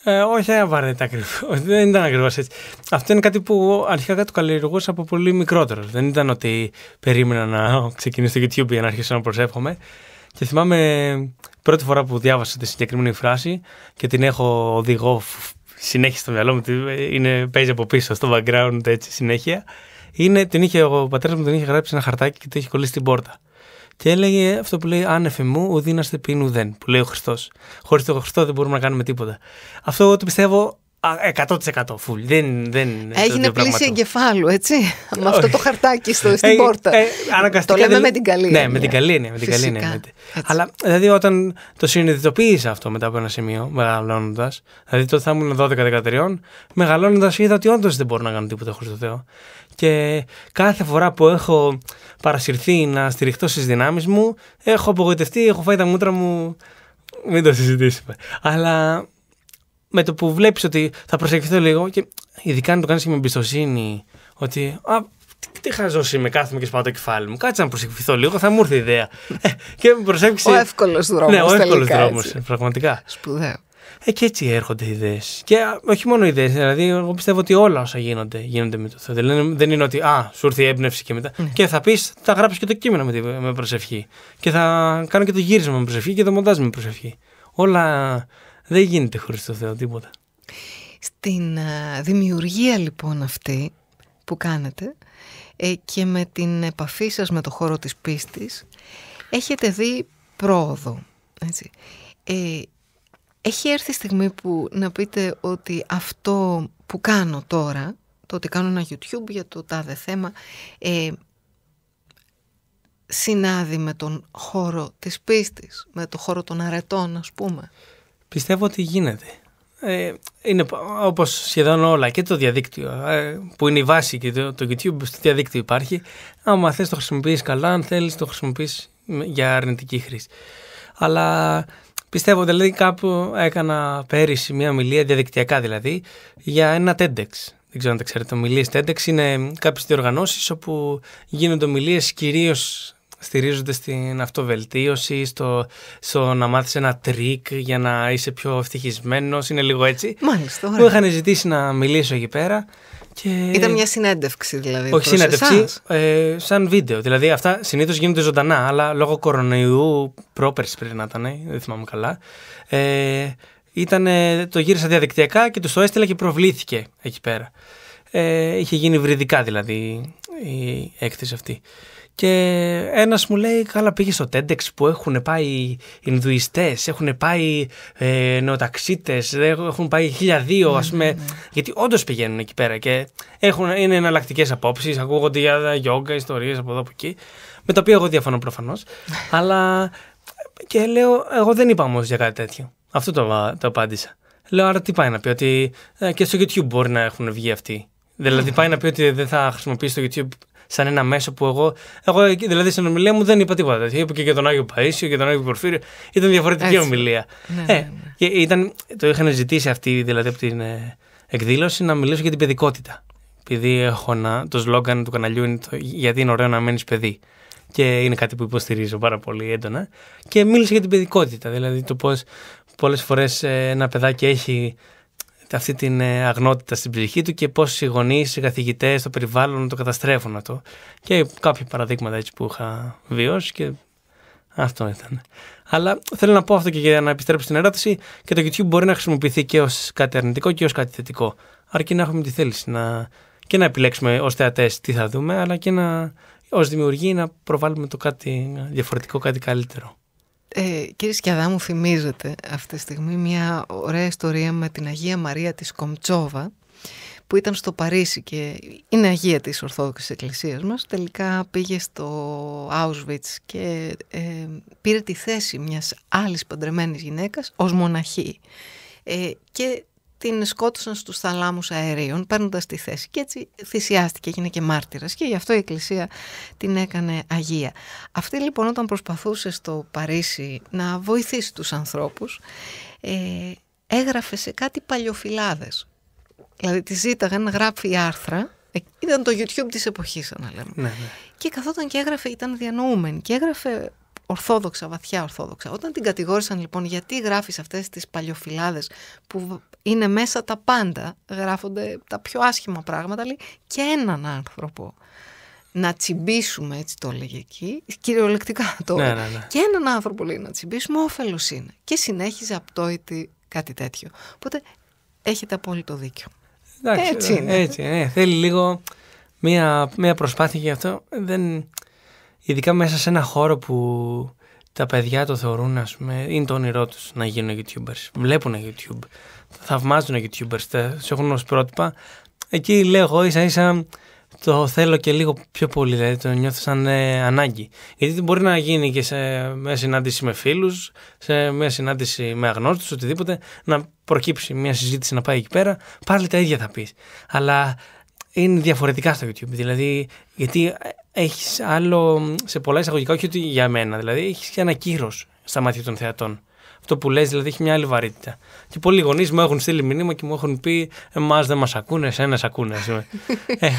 Ε, όχι, απαραίτητα ακριβώ. Δεν ήταν ακριβώς έτσι. Αυτό είναι κάτι που αρχικά το καλλιεργούσα από πολύ μικρότερο. Δεν ήταν ότι περίμενα να ξεκινήσω το YouTube για να αρχίσω να προσεύχομαι. Και θυμάμαι πρώτη φορά που διάβασα τη συγκεκριμένη φράση και την έχω οδηγό συνέχεια στο μυαλό μου. Είναι, παίζει από πίσω στο background έτσι συνέχεια. Είναι, την είχε, ο πατέρας μου την είχε γράψει ένα χαρτάκι και το είχε κολλήσει στην πόρτα. Και έλεγε αυτό που λέει άνεφη μου, ουδήναστε πίνου δεν, που λέει ο Χριστός. Χωρίς τον Χριστό δεν μπορούμε να κάνουμε τίποτα. Αυτό εγώ το πιστεύω 100% full. Δεν, δεν Έγινε πλήση εγκεφάλου, έτσι. με αυτό το χαρτάκι στο, ε, στην πόρτα. Ε, ε, το λέμε με την καλή. Ναι, με την καλή είναι. Με την Αλλά δηλαδή όταν το συνειδητοποίησα αυτό μετά από ένα σημείο, μεγαλώνοντας, δηλαδή τότε θα ήμουν 12-13, μεγαλώνοντας είδα ότι όντως δεν μπορώ να κάνω τίποτα χωρίς το Θεό. Και κάθε φορά που έχω παρασυρθεί να στηριχτώ στις δυνάμεις μου, έχω απογοητευτεί, έχω φάει τα μούτρα μου. Μην το συζητήσουμε. Αλλά με το που βλέπεις ότι θα προσευχηθώ λίγο και ειδικά αν το κάνεις και με εμπιστοσύνη, ότι α, τι, είχα ζώσει με κάθομαι και σπάω το κεφάλι μου. Κάτσε να προσευχηθώ λίγο, θα μου έρθει η ιδέα. Ε, και με Ο εύκολος δρόμος. Ναι, ο εύκολος δρόμος, ε, πραγματικά. Σπουδαίο. Ε, και έτσι έρχονται οι ιδέες. Και όχι μόνο ιδέες, δηλαδή εγώ πιστεύω ότι όλα όσα γίνονται γίνονται με το Θεό. Δηλαδή, δεν είναι ότι α, σου ήρθε η έμπνευση και μετά. Ναι. Και θα πεις, θα γράψεις και το κείμενο με, τη, με προσευχή. Και θα κάνω και το γύρισμα με προσευχή και το μοντάζ με προσευχή. Όλα δεν γίνεται χωρίς το Θεό τίποτα. Στην δημιουργία λοιπόν αυτή που κάνετε ε, και με την επαφή σας με το χώρο της πίστης έχετε δει πρόοδο. Έτσι. Ε, έχει έρθει η στιγμή που να πείτε ότι αυτό που κάνω τώρα, το ότι κάνω ένα YouTube για το τάδε θέμα, ε, συνάδει με τον χώρο της πίστης, με το χώρο των αρετών ας πούμε. Πιστεύω ότι γίνεται. Ε, είναι όπως σχεδόν όλα και το διαδίκτυο ε, που είναι η βάση και το, YouTube στο διαδίκτυο υπάρχει άμα θες το χρησιμοποιείς καλά αν θέλεις το χρησιμοποιείς για αρνητική χρήση αλλά πιστεύω δηλαδή κάπου έκανα πέρυσι μια ομιλία διαδικτυακά δηλαδή για ένα TEDx δεν ξέρω αν τα ξέρετε ομιλίες TEDx είναι κάποιες διοργανώσεις όπου γίνονται ομιλίες κυρίως στηρίζονται στην αυτοβελτίωση, στο, στο να μάθεις ένα τρίκ για να είσαι πιο ευτυχισμένος. είναι λίγο έτσι. Μάλιστα, ωραία. Που είχαν ζητήσει να μιλήσω εκεί πέρα. Και... Ήταν μια συνέντευξη δηλαδή. Όχι συνέντευξη, ε, σαν βίντεο. Δηλαδή αυτά συνήθως γίνονται ζωντανά, αλλά λόγω κορονοϊού πρόπερση πριν να ήταν, δεν θυμάμαι καλά. Ε, ήταν, το γύρισα διαδικτυακά και τους το έστειλα και προβλήθηκε εκεί πέρα. Ε, είχε γίνει βρυδικά δηλαδή η έκθεση αυτή. Και ένας μου λέει: Καλά, πήγες στο TEDx που έχουν πάει Ινδουιστέ, έχουν πάει ε, νεοταξίτες, ε, έχουν πάει χίλια ας ναι, πούμε. Ναι, ναι. Γιατί όντως πηγαίνουν εκεί πέρα και έχουν, είναι εναλλακτικές απόψεις, ακούγονται για γιόγκα, ιστορίες από εδώ από εκεί. Με τα οποία εγώ διαφωνώ προφανώς. αλλά και λέω: Εγώ δεν είπα όμως για κάτι τέτοιο. Αυτό το, το απάντησα. Λέω: Άρα τι πάει να πει, ότι ε, και στο YouTube μπορεί να έχουν βγει αυτοί. Δηλαδή πάει να πει ότι δεν θα χρησιμοποιήσει το YouTube σαν ένα μέσο που εγώ. Εγώ δηλαδή στην ομιλία μου δεν είπα τίποτα. Είπα και για τον Άγιο Παίσιο και τον Άγιο Πορφύριο. Ήταν διαφορετική Έτσι. ομιλία. Ναι, ε, ναι, ναι. Και ήταν, το είχαν ζητήσει αυτή δηλαδή από την ε, εκδήλωση να μιλήσω για την παιδικότητα. Επειδή έχω να, το σλόγγαν του καναλιού είναι γιατί είναι ωραίο να μένεις παιδί. Και είναι κάτι που υποστηρίζω πάρα πολύ έντονα. Και μίλησε για την παιδικότητα. Δηλαδή το πώς πολλές φορές ε, ένα παιδάκι έχει αυτή την ε, αγνότητα στην ψυχή του και πώς οι γονείς, οι καθηγητές το περιβάλλον το καταστρέφουν αυτό. Και κάποια παραδείγματα έτσι που είχα βιώσει και αυτό ήταν. Αλλά θέλω να πω αυτό και για να επιστρέψω στην ερώτηση και το YouTube μπορεί να χρησιμοποιηθεί και ως κάτι αρνητικό και ως κάτι θετικό. Αρκεί να έχουμε τη θέληση να... και να επιλέξουμε ως θεατές τι θα δούμε αλλά και να ως δημιουργοί να προβάλλουμε το κάτι διαφορετικό, κάτι καλύτερο. Ε, κύριε Σκιαδά, μου θυμίζεται αυτή τη στιγμή μια ωραία ιστορία με την Αγία Μαρία της Κομτσόβα που ήταν στο Παρίσι και είναι Αγία της Ορθόδοξης Εκκλησίας μας. Τελικά πήγε στο Auschwitz και ε, πήρε τη θέση μιας άλλης παντρεμένης γυναίκας ως μοναχή. Ε, και την σκότωσαν στους θαλάμους αερίων παίρνοντας τη θέση και έτσι θυσιάστηκε, έγινε και μάρτυρας και γι' αυτό η Εκκλησία την έκανε Αγία. Αυτή λοιπόν όταν προσπαθούσε στο Παρίσι να βοηθήσει τους ανθρώπους ε, έγραφε σε κάτι παλιοφυλάδες. Δηλαδή τη ζήταγαν να γράφει άρθρα ε, ήταν το YouTube της εποχής, να λέμε. Ναι, ναι, Και καθόταν και έγραφε, ήταν διανοούμενη και έγραφε ορθόδοξα, βαθιά ορθόδοξα. Όταν την κατηγόρησαν λοιπόν γιατί γράφεις αυτές τις παλιοφυλάδες που είναι μέσα τα πάντα, γράφονται τα πιο άσχημα πράγματα, λέει και έναν άνθρωπο να τσιμπήσουμε, έτσι το έλεγε εκεί, κυριολεκτικά το ναι, ναι, ναι. και έναν άνθρωπο λέει να τσιμπήσουμε, όφελος είναι. Και συνέχιζε απτόητη κάτι τέτοιο. Οπότε έχετε απόλυτο δίκιο. Εντάξει, έτσι είναι. Έτσι, ναι, Θέλει λίγο μία, μία προσπάθεια γι' αυτό. Δεν... Ειδικά μέσα σε ένα χώρο που τα παιδιά το θεωρούν, ας πούμε, είναι το όνειρό τους να γίνουν YouTubers. Βλέπουν YouTube. Θαυμάζουν YouTubers. Τους έχουν ως πρότυπα. Εκεί λέω εγώ ίσα ίσα το θέλω και λίγο πιο πολύ. Δηλαδή το νιώθω σαν ε, ανάγκη. Γιατί μπορεί να γίνει και σε μια συνάντηση με φίλους, σε μια συνάντηση με αγνώστους, οτιδήποτε. Να προκύψει μια συζήτηση να πάει εκεί πέρα. Πάλι τα ίδια θα πεις. Αλλά είναι διαφορετικά στο YouTube. Δηλαδή, γιατί έχεις άλλο, σε πολλά εισαγωγικά, όχι ότι για μένα, δηλαδή έχεις και ένα κύρος στα μάτια των θεατών. Αυτό που λες δηλαδή έχει μια άλλη βαρύτητα. Και πολλοί γονείς μου έχουν στείλει μηνύμα και μου έχουν πει Εμάς δεν μας ακούνε, εσένα σε ακούνε. ε,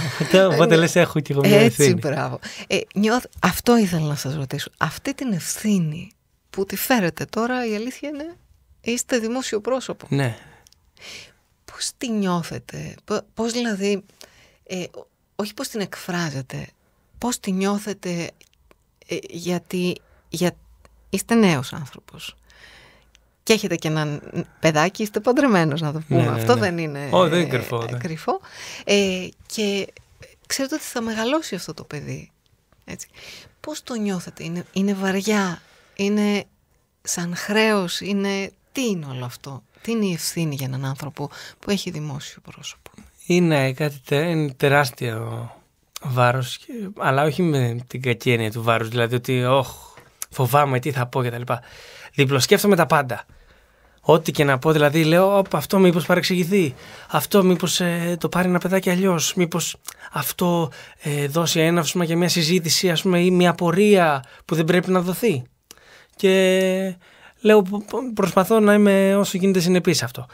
οπότε ε, ναι. λες, έχω και εγώ μια Έτσι, ευθύνη. Έτσι, μπράβο. Ε, νιώθ, αυτό ήθελα να σας ρωτήσω. Αυτή την ευθύνη που τη φέρετε τώρα, η αλήθεια είναι είστε δημόσιο πρόσωπο. Ναι. Πώς τη νιώθετε, πώς δηλαδή. Ε, όχι πώς την εκφράζετε, πώς τη νιώθετε ε, γιατί για... είστε νέος άνθρωπος και έχετε και έναν παιδάκι, είστε παντρεμένος να το πούμε. Ναι, ναι, αυτό ναι. δεν είναι Όχι, δεν ε, κρυφό. κρυφό. Ε, και ξέρετε ότι θα μεγαλώσει αυτό το παιδί. Έτσι. Πώς το νιώθετε, είναι, βαριά, είναι σαν χρέος, είναι... Τι είναι όλο αυτό, τι είναι η ευθύνη για έναν άνθρωπο που έχει δημόσιο πρόσωπο. Είναι κάτι τεράστιο Βάρος, αλλά όχι με την κακή έννοια του βάρους, δηλαδή ότι όχ, φοβάμαι τι θα πω και τα λοιπά. Διπλοσκέφτομαι τα πάντα. Ό,τι και να πω, δηλαδή λέω, αυτό μήπως παρεξηγηθεί, αυτό μήπως ε, το πάρει ένα παιδάκι αλλιώς, μήπως αυτό ε, δώσει έναυσμα για μια συζήτηση, ας πούμε, ή μια πορεία που δεν πρέπει να δοθεί. Και λέω, προσπαθώ να είμαι όσο γίνεται συνεπής αυτό.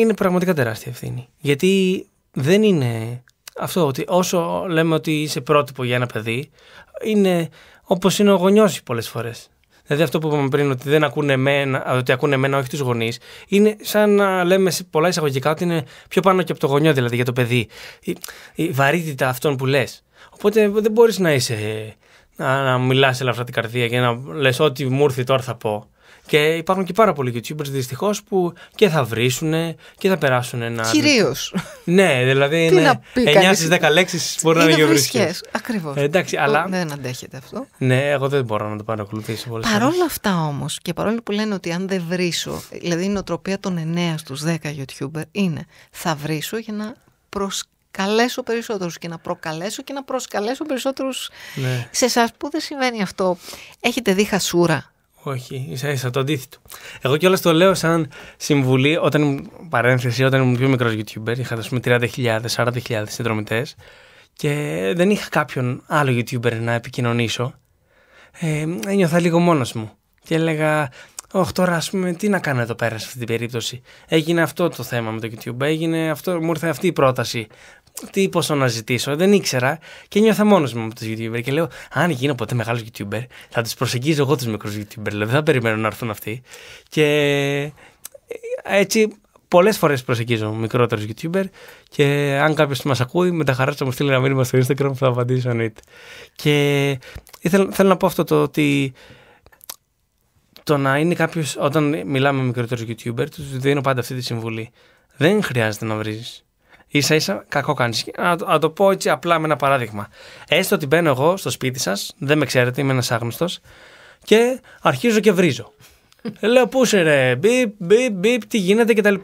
Είναι πραγματικά τεράστια ευθύνη. Γιατί δεν είναι αυτό ότι όσο λέμε ότι είσαι πρότυπο για ένα παιδί, είναι όπως είναι ο γονιός πολλές φορές. Δηλαδή αυτό που είπαμε πριν, ότι δεν ακούνε εμένα, ότι ακούνε εμένα, όχι τους γονείς, είναι σαν να λέμε σε πολλά εισαγωγικά ότι είναι πιο πάνω και από το γονιό, δηλαδή για το παιδί. Η, βαρύτητα αυτών που λες. Οπότε δεν μπορείς να είσαι. Να, μιλάς ελαφρά την καρδία και να λες ό,τι μου έρθει τώρα θα πω. Και υπάρχουν και πάρα πολλοί YouTubers δυστυχώς που και θα βρίσουν και θα περάσουν ένα. Κυρίως. ναι, δηλαδή. είναι 9 στι 10 λέξεις μπορεί να είναι βρίσκε. Ακριβώς. εντάξει, αλλά. Δεν αντέχεται αυτό. Ναι, εγώ δεν μπορώ να το παρακολουθήσω πολύ. Παρ' όλα αυτά όμως και παρόλο που λένε ότι αν δεν βρήσω. δηλαδή η νοοτροπία των 9 στου 10 YouTuber είναι θα βρίσω για να προσκαλέσω καλέσω περισσότερους και να προκαλέσω και να προσκαλέσω περισσότερους ναι. σε εσάς που δεν συμβαίνει αυτό. Έχετε δει χασούρα όχι, ίσα ίσα το αντίθετο. Εγώ κιόλας το λέω σαν συμβουλή, όταν, παρένθεση, όταν ήμουν πιο μικρός YouTuber, είχα ας πούμε 30.000, 40.000 συνδρομητές και δεν είχα κάποιον άλλο YouTuber να επικοινωνήσω. Ε, ένιωθα λίγο μόνος μου. Και έλεγα, «Ωχ, τώρα ας πούμε, τι να κάνω εδώ πέρα σε αυτή την περίπτωση. Έγινε αυτό το θέμα με το YouTube. Έγινε αυτό, μου ήρθε αυτή η πρόταση τι πόσο να ζητήσω, δεν ήξερα και νιώθα μόνος μου από τους YouTuber. Και λέω, αν γίνω ποτέ μεγάλος YouTuber, θα τους προσεγγίζω εγώ τους μικρούς YouTuber. Δηλαδή, δεν θα περιμένω να έρθουν αυτοί. Και ε, έτσι πολλές φορές προσεγγίζω μικρότερους YouTuber και αν κάποιος μας ακούει, με τα χαρά θα μου στείλει ένα μήνυμα στο Instagram που θα απαντήσω Και ήθελα, θέλω να πω αυτό το ότι το να είναι κάποιος, όταν μιλάμε με μικρότερους YouTuber, τους δίνω πάντα αυτή τη συμβουλή. Δεν χρειάζεται να βρεις ισα ίσα κακό κάνεις. Να, να, το πω έτσι απλά με ένα παράδειγμα. Έστω ότι μπαίνω εγώ στο σπίτι σας, δεν με ξέρετε, είμαι ένας άγνωστος, και αρχίζω και βρίζω. Ε, λέω πού είσαι ρε, μπιπ, μπιπ, μπιπ, τι γίνεται κτλ.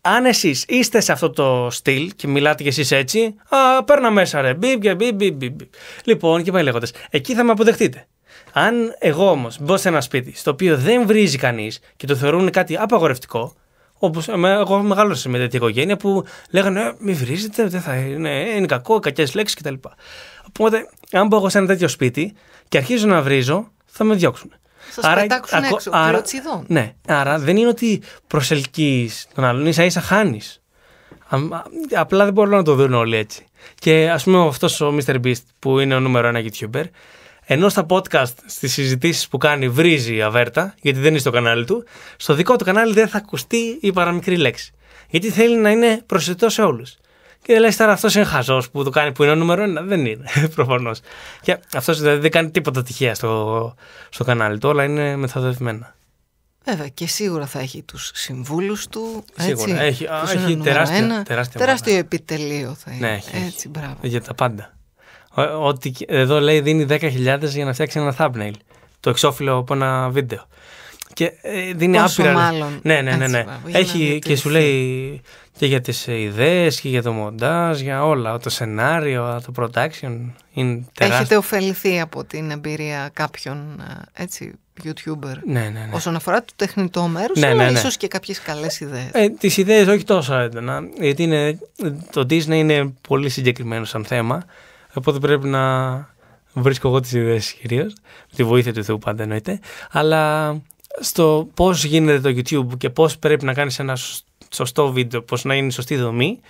Αν εσείς είστε σε αυτό το στυλ και μιλάτε κι εσείς έτσι, α, παίρνα μέσα ρε, μπιπ και μπιπ, μπιπ, μπιπ. Λοιπόν, και πάει λέγοντα, εκεί θα με αποδεχτείτε. Αν εγώ όμως μπω σε ένα σπίτι στο οποίο δεν βρίζει κανείς και το θεωρούν κάτι απαγορευτικό, Όπως ε, εγώ μεγάλωσα με τέτοια οικογένεια που λέγανε «Ε, Μη βρίζετε, δεν θα είναι, είναι κακό, κακές λέξεις κτλ. Οπότε, αν πάω σε ένα τέτοιο σπίτι και αρχίζω να βρίζω, θα με διώξουν. Σα πετάξουν έξω, άρα, Ναι, άρα δεν είναι ότι προσελκύεις τον άλλον, ίσα ίσα χάνεις. Απλά δεν μπορούν να το δουν όλοι έτσι. Και ας πούμε αυτός ο Mr. Beast που είναι ο νούμερο ένα YouTuber, ενώ στα podcast, στις συζητήσεις που κάνει, βρίζει η αβέρτα, γιατί δεν είναι στο κανάλι του, στο δικό του κανάλι δεν θα ακουστεί η παραμικρή λέξη. Γιατί θέλει να είναι προσιτό σε όλους. Και δεν λέει, τώρα αυτός είναι χαζός που το κάνει, που είναι ο νούμερο ένα. Δεν είναι, προφανώς. Και αυτός δηλαδή δεν κάνει τίποτα τυχαία στο, στο κανάλι του, όλα είναι μεθοδευμένα. Βέβαια και σίγουρα θα έχει τους συμβούλους του. Σίγουρα. έχει, έχει τεράστιο, τεράστιο, τεράστιο επιτελείο θα είναι. Ναι, έχει, έτσι, μπράβο. Για τα πάντα. Ότι εδώ λέει δίνει 10.000 για να φτιάξει ένα thumbnail. Το εξώφυλλο από ένα βίντεο. Και ε, δίνει Πόσο άπειρα. Μάλλον. Ναι, ναι, ναι. ναι. Έχει και σου λέει ε- και για τις ε, ιδέες και για το μοντάζ, για όλα. Το σενάριο, το production είναι τεράστιο. Έχετε ωφεληθεί από την εμπειρία κάποιων έτσι, YouTuber. Ναι, ναι, ναι. Όσον αφορά το τεχνητό μέρος, ναι, ναι, ναι, ναι. και κάποιες καλές ιδέες. Ε, τις ιδέες όχι τόσο έντονα, γιατί είναι, το Disney είναι πολύ συγκεκριμένο σαν θέμα. Οπότε πρέπει να βρίσκω εγώ τις ιδέες κυρίως. Με τη βοήθεια του Θεού πάντα εννοείται. Αλλά στο πώς γίνεται το YouTube και πώς πρέπει να κάνεις ένα σωστό βίντεο, πώς να είναι η σωστή δομή.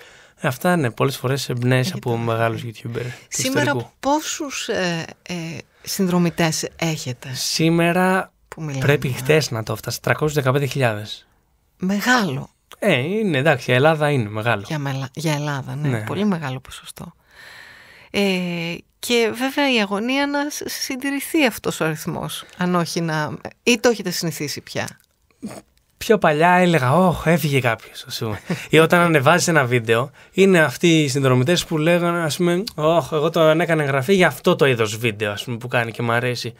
Αυτά είναι πολλές φορές εμπνέεις από μεγάλου YouTuber. Σήμερα πόσους ε, ε συνδρομητές έχετε, Σήμερα πρέπει χτε να το φτάσει. 315.000. Μεγάλο. Ε, είναι εντάξει, η Ελλάδα είναι μεγάλο. Για, μελα... για Ελλάδα, ναι, ναι. Πολύ μεγάλο ποσοστό. Ε, και βέβαια η αγωνία να συντηρηθεί αυτός ο αριθμός, αν όχι να... ή το έχετε συνηθίσει πια. Πιο παλιά έλεγα, Ωχ, έφυγε κάποιος. ή όταν ανεβάζει ένα βίντεο, είναι αυτοί οι συνδρομητές που λέγανε, ας πούμε, Ωχ, εγώ το έκανα εγγραφή για αυτό το είδος βίντεο, ας πούμε, που κάνει και μου αρέσει.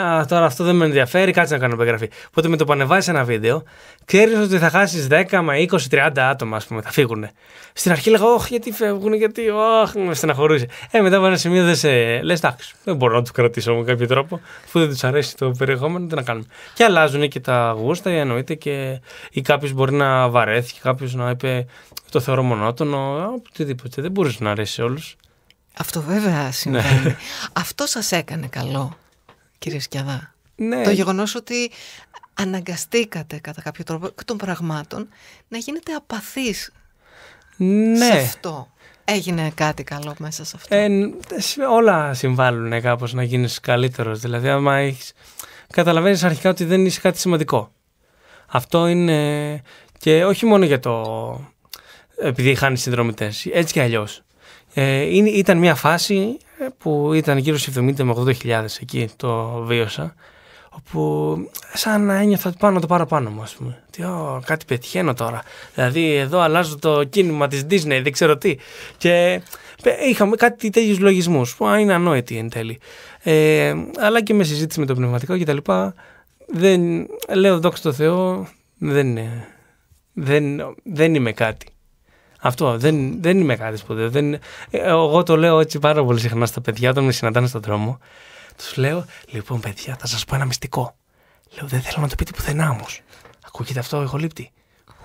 Α, τώρα αυτό δεν με ενδιαφέρει, κάτσε να κάνω επεγγραφή. Οπότε με το που ένα βίντεο, ξέρεις ότι θα χάσεις 10 με 20-30 άτομα, ας πούμε, θα φύγουν. Στην αρχή λέγα, Όχι, γιατί φεύγουν, γιατί, Ωχ, με στεναχωρούσε. Ε, μετά από ένα σημείο δεν σε. Λες, εντάξει, δεν μπορώ να του κρατήσω με κάποιο τρόπο, αφού δεν τους αρέσει το περιεχόμενο, τι να κάνουμε. Και αλλάζουν και τα γούστα, εννοείται, και ή κάποιος μπορεί να βαρέθηκε, κάποιος να είπε Το θεωρώ μονότονο, οτιδήποτε. Δεν μπορείς να αρέσει όλους. Αυτό βέβαια συμβαίνει. Ναι. Αυτό σας έκανε καλό κύριε Σκιαδά. Ναι. Το γεγονός ότι αναγκαστήκατε κατά κάποιο τρόπο εκ των πραγμάτων να γίνετε απαθείς ναι. σε αυτό. Έγινε κάτι καλό μέσα σε αυτό. Ε, όλα συμβάλλουν ε, κάπως να γίνεις καλύτερος. Δηλαδή άμα έχεις... Καταλαβαίνεις αρχικά ότι δεν είσαι κάτι σημαντικό. Αυτό είναι και όχι μόνο για το... Επειδή χάνεις συνδρομητές, έτσι κι αλλιώς. Ε, ήταν μια φάση ε, που ήταν γύρω στις 70 με 80 εκεί το βίωσα όπου σαν να ένιωθα πάνω το παραπάνω μου ας πούμε τι, ω, κάτι πετυχαίνω τώρα δηλαδή εδώ αλλάζω το κίνημα της Disney δεν ξέρω τι και ε, είχαμε κάτι τέτοιους λογισμούς που είναι ανόητοι εν τέλει ε, αλλά και με συζήτηση με το πνευματικό και τα λοιπά δεν, λέω δόξα τω Θεώ δεν, ε, δεν, δεν είμαι κάτι αυτό δεν, δεν είναι κάτι σπουδαίο. Δεν, εγώ το λέω έτσι πάρα πολύ συχνά στα παιδιά όταν με συναντάνε στον δρόμο. Τους λέω, λοιπόν, παιδιά, θα σας πω ένα μυστικό. Λέω, δεν θέλω να το πείτε πουθενά όμως. Ακούγεται αυτό, έχω λύπτη.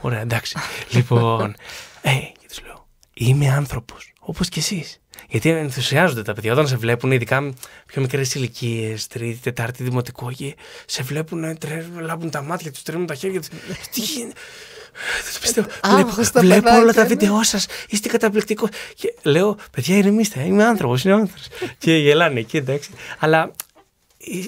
Ωραία, εντάξει. λοιπόν, ε, και τους λέω, είμαι άνθρωπος, όπως κι εσείς. Γιατί ενθουσιάζονται τα παιδιά όταν σε βλέπουν, ειδικά πιο μικρές ηλικίες, τρίτη, τετάρτη, δημοτικό, και σε βλέπουν, τρε, λάμπουν τα μάτια τους, τρέμουν τα χέρια τους. Τι γίνεται. Δεν το πιστεύω. Βλέπω, βλέπω όλα τα βίντεο σας. Είστε καταπληκτικό. Και λέω, παιδιά, ηρεμήστε. Είμαι άνθρωπος, είναι άνθρωπος. και γελάνε εκεί, εντάξει. Αλλά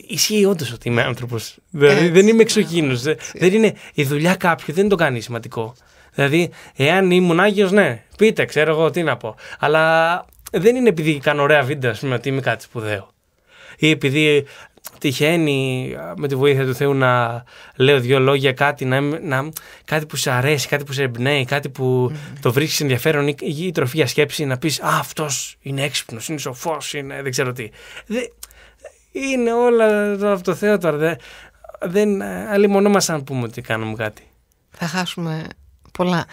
ισχύει όντως ότι είμαι άνθρωπος. Δηλαδή δεν είμαι ναι, εξωγήινος. Δεν είναι η δουλειά κάποιου, δεν το κάνει σημαντικό. Δηλαδή, εάν ήμουν Άγιος, ναι, πείτε, ξέρω εγώ τι να πω. Αλλά δεν είναι επειδή κάνω ωραία βίντεο, ας πούμε, ότι είμαι κάτι σπουδαίο. Ή επειδή τυχαίνει με τη βοήθεια του Θεού να λέω δύο λόγια, κάτι, να, να, κάτι που σε αρέσει, κάτι που σε εμπνέει, κάτι που το βρίσκεις ενδιαφέρον ή, ή τροφή για σκέψη, να πεις Α, αυτός είναι έξυπνος, είναι σοφός, είναι δεν ξέρω τι. είναι όλα από το Θεό τώρα. Δε, δεν μας αν πούμε ότι κάνουμε κάτι. Θα χάσουμε πολλά.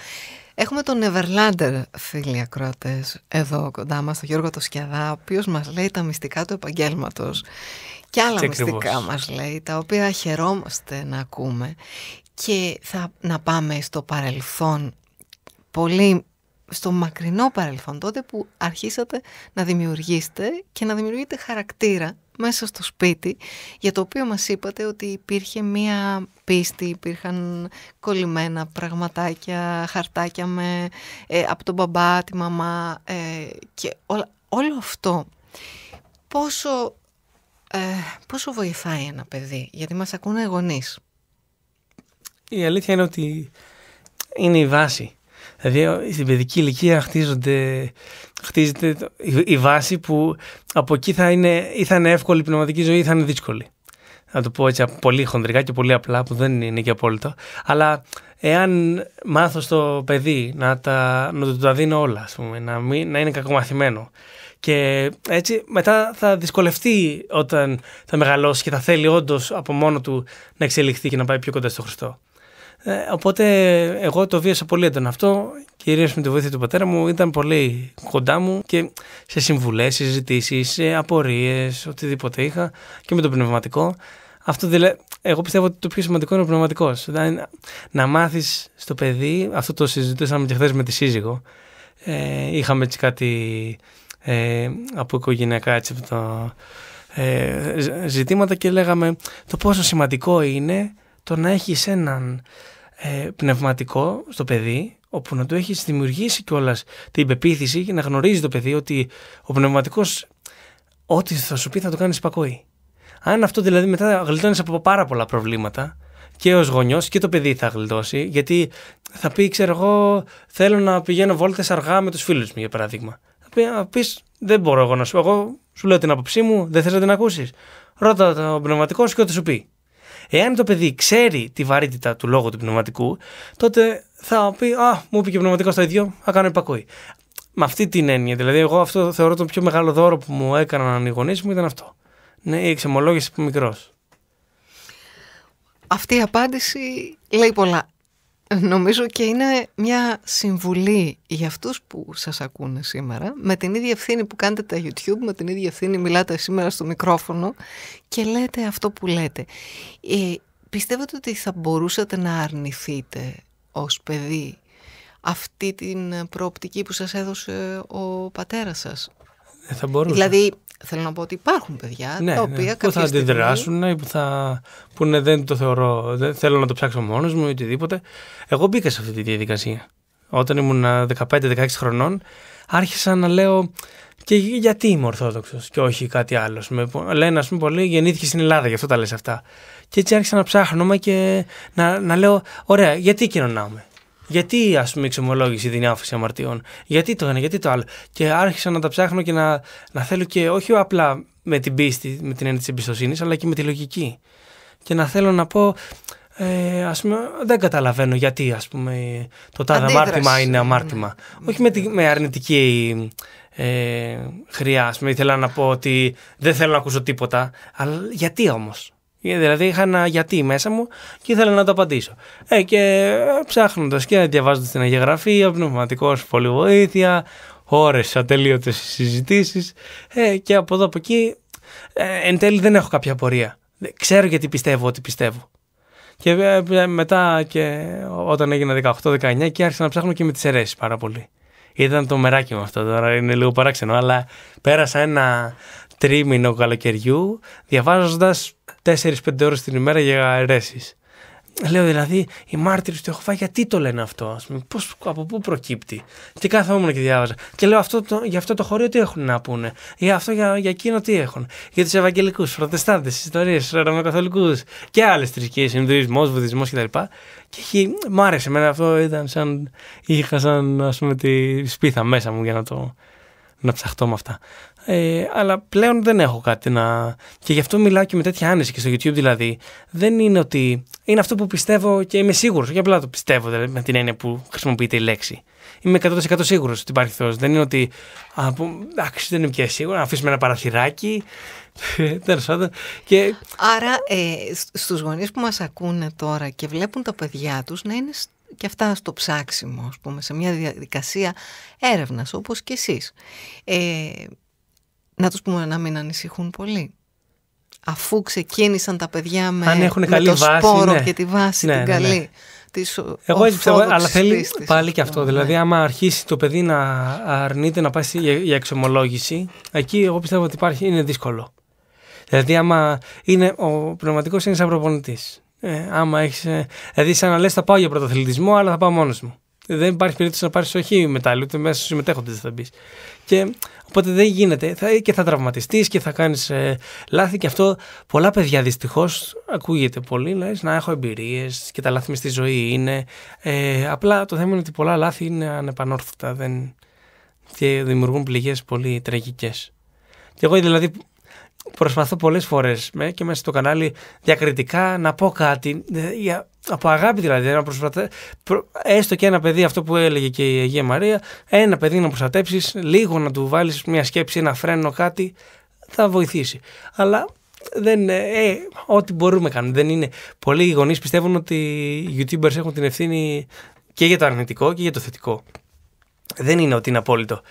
Έχουμε τον Neverlander, φίλοι ακρότες, εδώ κοντά μας, τον Γιώργο Τοσκιαδά, ο οποίος μας λέει τα μυστικά του επαγγέλματος και άλλα μυστικά μας λέει, τα οποία χαιρόμαστε να ακούμε και θα να πάμε στο παρελθόν, πολύ στο μακρινό παρελθόν, τότε που αρχίσατε να δημιουργήσετε και να δημιουργείτε χαρακτήρα μέσα στο σπίτι, για το οποίο μας είπατε ότι υπήρχε μία πίστη, υπήρχαν κολλημένα πραγματάκια, χαρτάκια με, ε, από τον μπαμπά, τη μαμά ε, και όλα, όλο αυτό. Πόσο ε, πόσο βοηθάει ένα παιδί, γιατί μας ακούνε γονείς. Η αλήθεια είναι ότι είναι η βάση. Δηλαδή στην παιδική ηλικία χτίζονται, χτίζεται η βάση που από εκεί θα είναι, ή θα είναι εύκολη η πνευματική ζωή ή θα είναι δύσκολη. Να το πω έτσι πολύ χοντρικά και πολύ απλά που δεν είναι και απόλυτο. Αλλά εάν μάθω στο παιδί να, τα, του τα δίνω όλα, να, μην, να είναι κακομαθημένο, και έτσι μετά θα δυσκολευτεί όταν θα μεγαλώσει και θα θέλει όντως από μόνο του να εξελιχθεί και να πάει πιο κοντά στο Χριστό. Ε, οπότε εγώ το βίασα πολύ έντονα αυτό, κυρίως με τη βοήθεια του πατέρα μου, ήταν πολύ κοντά μου και σε συμβουλές, συζητήσεις, σε απορίες, οτιδήποτε είχα και με το πνευματικό. Αυτό δηλαδή, εγώ πιστεύω ότι το πιο σημαντικό είναι ο πνευματικός. Δηλαδή, να μάθεις στο παιδί, αυτό το συζητούσαμε και χθες με τη σύζυγο. Ε, είχαμε έτσι κάτι ε, από οικογενειακά έτσι, από το, ε, ζητήματα και λέγαμε το πόσο σημαντικό είναι το να έχεις έναν ε, πνευματικό στο παιδί όπου να του έχεις δημιουργήσει κιόλας την πεποίθηση και να γνωρίζει το παιδί ότι ο πνευματικός ό,τι θα σου πει θα το κάνεις υπακοή. Αν αυτό δηλαδή μετά γλιτώνεις από πάρα πολλά προβλήματα, και ο γονιός και το παιδί θα γλιτώσει, γιατί θα πει, ξέρω εγώ, θέλω να πηγαίνω βόλτες αργά με τους φίλους μου, για παράδειγμα πει, δεν μπορώ εγώ να σου πω. Εγώ σου λέω την άποψή μου, δεν θες να την ακούσεις. Ρώτα το πνευματικό σου και ό,τι σου πει. Εάν το παιδί ξέρει τη βαρύτητα του λόγου του πνευματικού, τότε θα πει Α, μου είπε και πνευματικός το ίδιο, θα κάνω υπακοή. Με αυτή την έννοια. Δηλαδή, εγώ αυτό θεωρώ το πιο μεγάλο δώρο που μου έκαναν οι γονείς μου ήταν αυτό. Ναι, η εξομολόγηση που μικρός. Αυτή η απάντηση λέει πολλά. Νομίζω και είναι μια συμβουλή για αυτούς που σας ακούνε σήμερα, με την ίδια ευθύνη που κάνετε τα YouTube, με την ίδια ευθύνη μιλάτε σήμερα στο μικρόφωνο και λέτε αυτό που λέτε. Ε, πιστεύετε ότι θα μπορούσατε να αρνηθείτε ως παιδί αυτή την προοπτική που σας έδωσε ο πατέρας σας. Ε, θα μπορούσα. Δηλαδή Θέλω να πω ότι υπάρχουν παιδιά ναι, τα ναι. οποία ναι, που θα στιγμή... αντιδράσουν ή που, θα, που ναι, δεν το θεωρώ, δεν θέλω να το ψάξω μόνος μου ή οτιδήποτε. Εγώ μπήκα σε αυτή τη διαδικασία. Όταν ήμουν 15-16 χρονών άρχισα να λέω και γιατί είμαι Ορθόδοξος και όχι κάτι άλλος. λένε, ας πούμε, γεννήθηκες στην Ελλάδα, γι' αυτό τα λες αυτά. Και έτσι άρχισα να ψάχνω και να, να λέω, ωραία, γιατί κοινωνάμε. Γιατί, ας πούμε, εξομολόγηση δίνει άφηση αμαρτιών. Γιατί το ένα, γιατί το άλλο. Και άρχισα να τα ψάχνω και να, να θέλω και όχι απλά με την πίστη, με την έννοια της εμπιστοσύνης, αλλά και με τη λογική. Και να θέλω να πω, ε, ας πούμε, δεν καταλαβαίνω γιατί ας πούμε, το τάδε αμάρτημα είναι αμάρτημα. Ναι. Όχι με, τη, με αρνητική ε, χρειά. πούμε, ήθελα να πω ότι δεν θέλω να ακούσω τίποτα. Αλλά γιατί όμως. Ε, δηλαδή είχα ένα γιατί μέσα μου και ήθελα να το απαντήσω. Ε, και ε, ψάχνοντας και διαβάζοντας την εγγραφή, ο πνευματικός πολύ βοήθεια, ώρες ατελείωτες συζητήσεις. Ε, και από εδώ από εκεί, ε, εν τέλει δεν έχω κάποια κάποια Ξέρω γιατί πιστεύω ότι πιστεύω. Και μετά και όταν έγινα 18-19 και άρχισα να ψάχνω και με τις αιρέσεις πάρα πολύ. Ήταν το μεράκι μου αυτό τώρα, είναι λίγο παράξενο, αλλά πέρασα ένα τρίμηνο καλοκαιριού Διαβάζοντας 4 πεντε ώρες την ημέρα για αρέσεις. Λέω δηλαδή, οι μάρτυρες του Ιεχωβά γιατί το λένε αυτό, ας πούμε, από πού προκύπτει. Και κάθομαι και διάβαζα. Και λέω αυτό το, για αυτό το χωρίο τι έχουν να πούνε, Για αυτό για, για εκείνο τι έχουν. Για τους Ευαγγελικούς, Προτεστάντες, Ιστορίες, Ρωμαιοκαθολικού και άλλες θρησκείες, Ινδουισμός, Βουδισμός κτλ. Και, και μ' άρεσε εμένα αυτό, ήταν σαν. είχα σαν ας πούμε, τη σπίθα μέσα μου για να το να ψαχτώ με αυτά. Ε, αλλά πλέον δεν έχω κάτι να. Και γι' αυτό μιλάω και με τέτοια άνεση και στο YouTube δηλαδή. Δεν είναι ότι. Είναι αυτό που πιστεύω και είμαι σίγουρος. Όχι απλά το πιστεύω δηλαδή, με την έννοια που χρησιμοποιείται η λέξη. Είμαι 100% σίγουρος ότι υπάρχει Θεό. Δεν είναι ότι. Εντάξει, δεν είμαι πια σίγουρο. Να αφήσουμε ένα παραθυράκι. Τέλος Και... Άρα, ε, στους γονείς που μας ακούνε τώρα και βλέπουν τα παιδιά τους να είναι και αυτά στο ψάξιμο, ας πούμε, σε μια διαδικασία έρευνας, όπως και εσείς. Ε, να τους πούμε να μην ανησυχούν πολύ. Αφού ξεκίνησαν τα παιδιά με, Αν έχουν το βάση, σπόρο ναι. και τη βάση ναι, την ναι, ναι. καλή. Εγώ έτσι πιστεύω, αλλά θέλει πάλι και αυτό. Δηλαδή, ναι. άμα αρχίσει το παιδί να αρνείται να πάει για εξομολόγηση, εκεί εγώ πιστεύω ότι υπάρχει, είναι δύσκολο. Δηλαδή, άμα είναι, ο πνευματικός είναι σαν προπονητής. Ε, άμα έχεις, ε, δηλαδή, σαν να λες, θα πάω για πρωτοθλητισμό, αλλά θα πάω μόνος μου. Ε, δεν υπάρχει περίπτωση να πάρεις όχι μετάλλιο, ούτε μέσα στους συμμετέχοντες θα μπεις. Και Οπότε δεν γίνεται θα, και θα τραυματιστείς και θα κάνεις ε, λάθη και αυτό πολλά παιδιά δυστυχώς ακούγεται πολύ λες, να έχω εμπειρίες και τα λάθη μες στη ζωή είναι. Ε, απλά το θέμα είναι ότι πολλά λάθη είναι ανεπανόρθωτα δεν, και δημιουργούν πληγές πολύ τραγικές. Και εγώ δηλαδή προσπαθώ πολλές φορές ε, και μέσα στο κανάλι διακριτικά να πω κάτι ε, για, από αγάπη δηλαδή να προσπαθε, έστω και ένα παιδί αυτό που έλεγε και η Αγία Μαρία ένα παιδί να προστατέψεις λίγο να του βάλεις μια σκέψη, ένα φρένο κάτι θα βοηθήσει αλλά δεν, ε, ε ό,τι μπορούμε κάνουμε δεν είναι πολλοί γονείς πιστεύουν ότι οι youtubers έχουν την ευθύνη και για το αρνητικό και για το θετικό δεν είναι ότι είναι απόλυτο